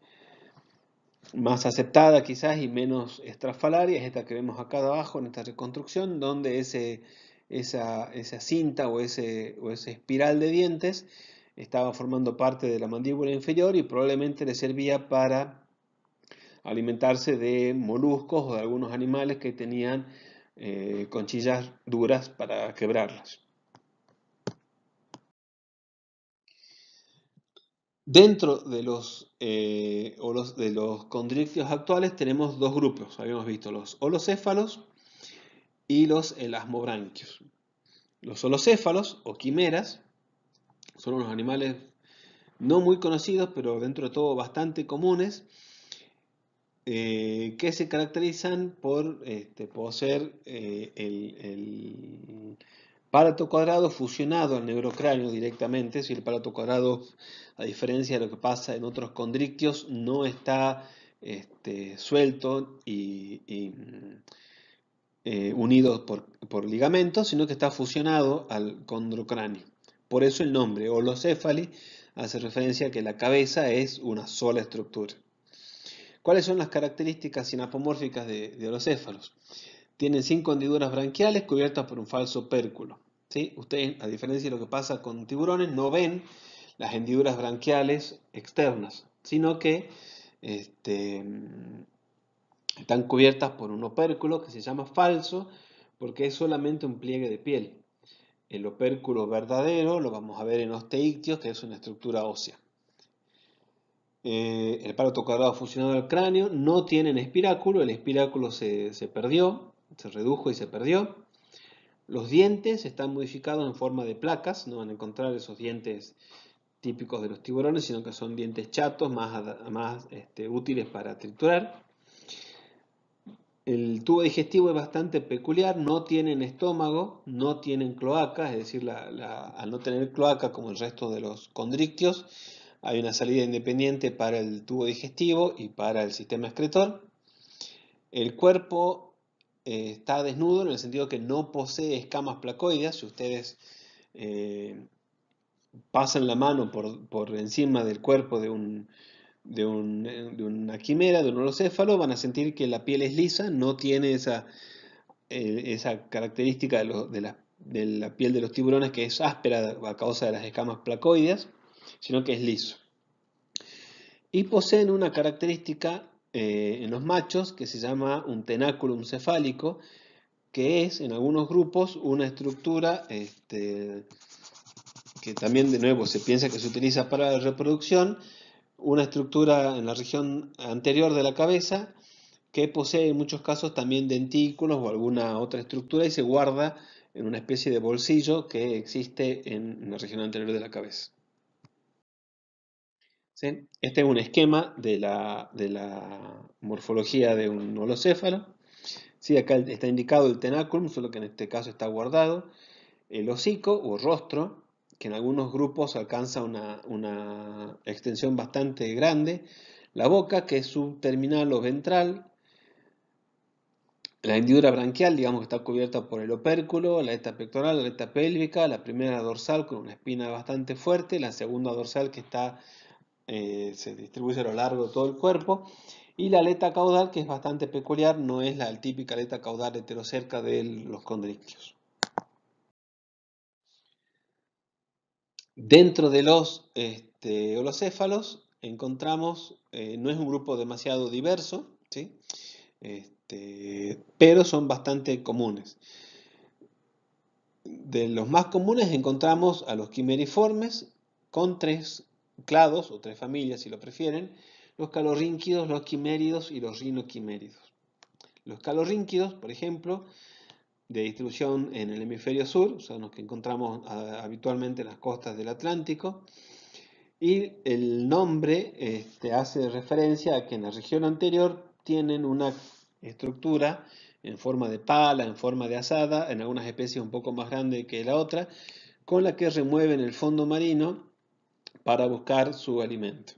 Speaker 1: más aceptada quizás y menos estrafalaria, es esta que vemos acá abajo en esta reconstrucción, donde ese, esa, cinta o ese, espiral de dientes estaba formando parte de la mandíbula inferior y probablemente le servía para alimentarse de moluscos o de algunos animales que tenían eh, conchillas duras para quebrarlas. Dentro de los, eh, de los actuales tenemos dos grupos, habíamos visto los holocéfalos y los elasmobranquios. Los holocéfalos o quimeras son unos animales no muy conocidos, pero dentro de todo bastante comunes, eh, que se caracterizan por este, poseer eh, el Palato cuadrado fusionado al neurocráneo directamente, si el palato cuadrado, a diferencia de lo que pasa en otros condrictios, no está este, suelto y, eh, unido por, ligamentos, sino que está fusionado al condrocráneo. Por eso el nombre holocéfali hace referencia a que la cabeza es una sola estructura. ¿Cuáles son las características sinapomórficas de, de holocéfalos? Tienen cinco hendiduras branquiales cubiertas por un falso opérculo. ¿sí? Ustedes, a diferencia de lo que pasa con tiburones, no ven las hendiduras branquiales externas, sino que este, están cubiertas por un opérculo que se llama falso porque es solamente un pliegue de piel. El opérculo verdadero lo vamos a ver en osteictios, que es una estructura ósea. Eh, el parato cuadrado fusionado al cráneo no tienen espiráculo, el espiráculo se perdió se redujo y se perdió. Los dientes están modificados en forma de placas, no van a encontrar esos dientes típicos de los tiburones, sino que son dientes chatos, más, este, útiles para triturar. El tubo digestivo es bastante peculiar, no tienen estómago, no tienen cloaca, es decir, al no tener cloaca como el resto de los condrictios, hay una salida independiente para el tubo digestivo y para el sistema excretor. El cuerpo eh, está desnudo en el sentido que no posee escamas placoides. Si ustedes eh, pasan la mano por, encima del cuerpo de, un, de, una quimera, de un holocéfalo, van a sentir que la piel es lisa, no tiene esa, eh, esa característica de, la, de la piel de los tiburones que es áspera a causa de las escamas placoides, sino que es liso. Y poseen una característica eh, en los machos que se llama un tenáculo cefálico, que es en algunos grupos una estructura este, que también de nuevo se piensa que se utiliza para la reproducción, una estructura en la región anterior de la cabeza que posee en muchos casos también dentículos o alguna otra estructura y se guarda en una especie de bolsillo que existe en la región anterior de la cabeza. Este es un esquema de la, morfología de un holocéfalo. ¿sí? Acá está indicado el tenáculo, solo que en este caso está guardado. El hocico o rostro, que en algunos grupos alcanza una, extensión bastante grande. La boca, que es subterminal o ventral, la hendidura branquial, digamos que está cubierta por el opérculo, la aleta pectoral, la aleta pélvica, la primera dorsal con una espina bastante fuerte, la segunda dorsal que está eh, se distribuye a lo largo de todo el cuerpo. Y la aleta caudal, que es bastante peculiar, no es la típica aleta caudal heterocerca de los condrictios. Dentro de los este, holocéfalos encontramos, eh, no es un grupo demasiado diverso, ¿sí? Este, pero son bastante comunes. De los más comunes encontramos a los quimeriformes con tres clados, o tres familias si lo prefieren, los calorrínquidos, los quiméridos y los rinoquiméridos. Los calorrínquidos, por ejemplo, de distribución en el hemisferio sur, son los que encontramos ah, habitualmente en las costas del Atlántico, y el nombre este, hace referencia a que en la región anterior tienen una estructura en forma de pala, en forma de asada, en algunas especies un poco más grande que la otra, con la que remueven el fondo marino para buscar su alimento.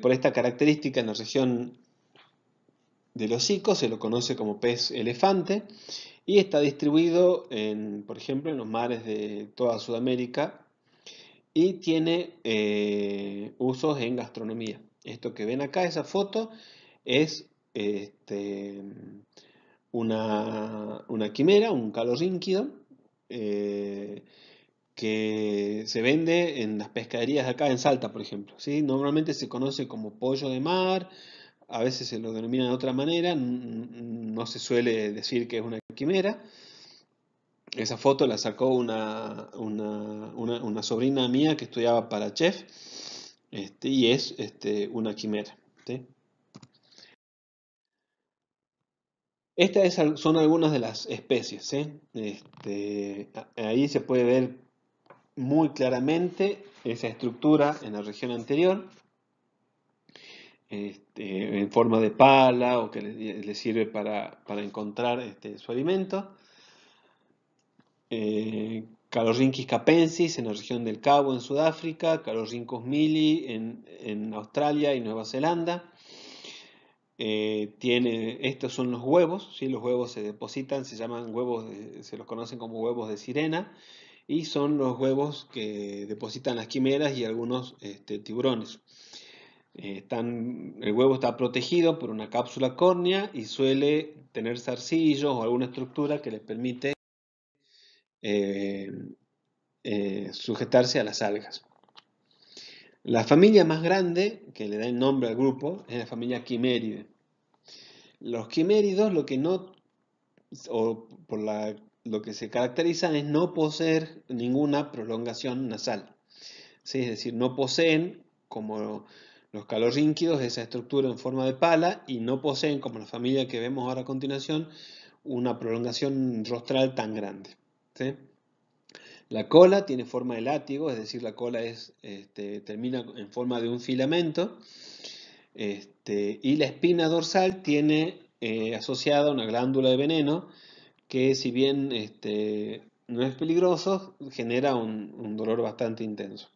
Speaker 1: por esta característica en la región de los hocico se lo conoce como pez elefante y está distribuido, en, por ejemplo, en los mares de toda Sudamérica y tiene eh, usos en gastronomía. Esto que ven acá, esa foto, es este, una, quimera, un calorínquido, eh, que se vende en las pescaderías de acá en Salta, por ejemplo. ¿sí? Normalmente se conoce como pollo de mar, a veces se lo denomina de otra manera, no se suele decir que es una quimera. Esa foto la sacó una, una, sobrina mía que estudiaba para chef este, y es este, una quimera. Estas son algunas de las especies. Este, ahí se puede ver muy claramente esa estructura en la región anterior, este, en forma de pala o que le, sirve para, encontrar este, su alimento. Eh, capensis en la región del Cabo en Sudáfrica, Calorhynchus mili en, Australia y Nueva Zelanda. Eh, tiene, estos son los huevos, los huevos se depositan, se llaman huevos, se los conocen como huevos de sirena y son los huevos que depositan las quimeras y algunos este, tiburones. Eh, el huevo está protegido por una cápsula córnea y suele tener zarcillos o alguna estructura que le permite eh, eh, sujetarse a las algas. La familia más grande, que le da el nombre al grupo, es la familia quiméride. Los quiméridos, lo que no, o por la lo que se caracterizan es no poseer ninguna prolongación nasal. Es decir, no poseen, como los calorrínquidos, esa estructura en forma de pala y no poseen, como la familia que vemos ahora a continuación, una prolongación rostral tan grande. La cola tiene forma de látigo, es decir, la cola es, este, termina en forma de un filamento. Este, y la espina dorsal tiene eh, asociada una glándula de veneno que si bien este, no es peligroso, genera un, dolor bastante intenso.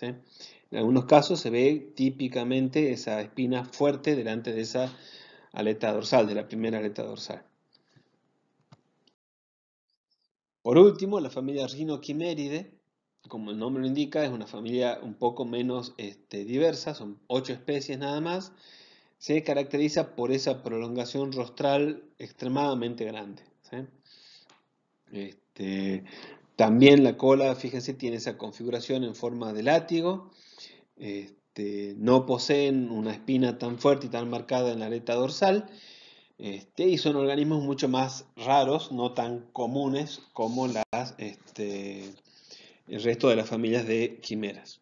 Speaker 1: En algunos casos se ve típicamente esa espina fuerte delante de esa aleta dorsal, de la primera aleta dorsal. Por último, la familia Rhinochimeridae, como el nombre lo indica, es una familia un poco menos este, diversa, son ocho especies nada más, se caracteriza por esa prolongación rostral extremadamente grande. ¿eh? Este, también la cola, fíjense, tiene esa configuración en forma de látigo. Este, no poseen una espina tan fuerte y tan marcada en la aleta dorsal. Este, y son organismos mucho más raros, no tan comunes como este, el resto de las familias de quimeras.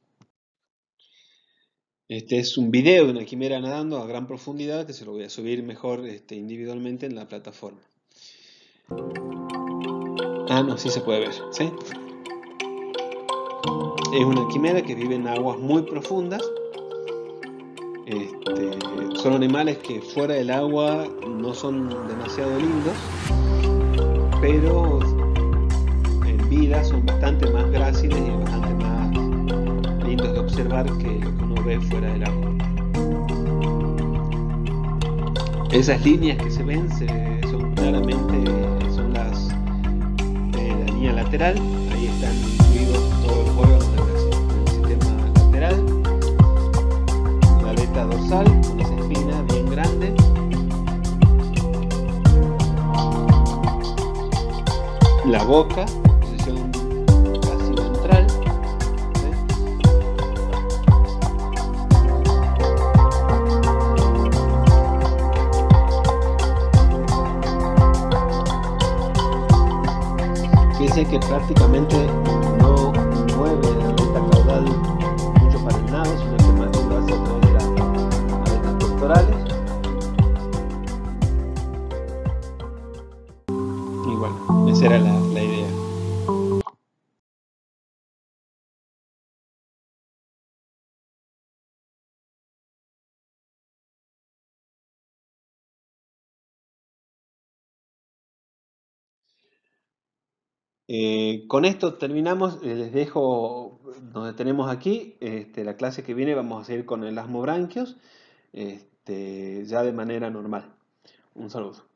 Speaker 1: Este es un video de una quimera nadando a gran profundidad que se lo voy a subir mejor individualmente en la plataforma. Ah, no, sí se puede ver, ¿sí? Es una quimera que vive en aguas muy profundas. Este, son animales que fuera del agua no son demasiado lindos, pero en vida son bastante más gráciles y bastante más lindos de observar que lo que uno ve fuera del agua. Esas líneas que se ven se claramente son las de eh, la línea lateral, ahí están incluidos todos los órganos del sistema lateral, la aleta dorsal con esa espina bien grande, la boca, que prácticamente Eh, con esto terminamos, eh, les dejo donde tenemos aquí, este, la clase que viene vamos a seguir con el asmobranquios, este, ya de manera normal. Un saludo.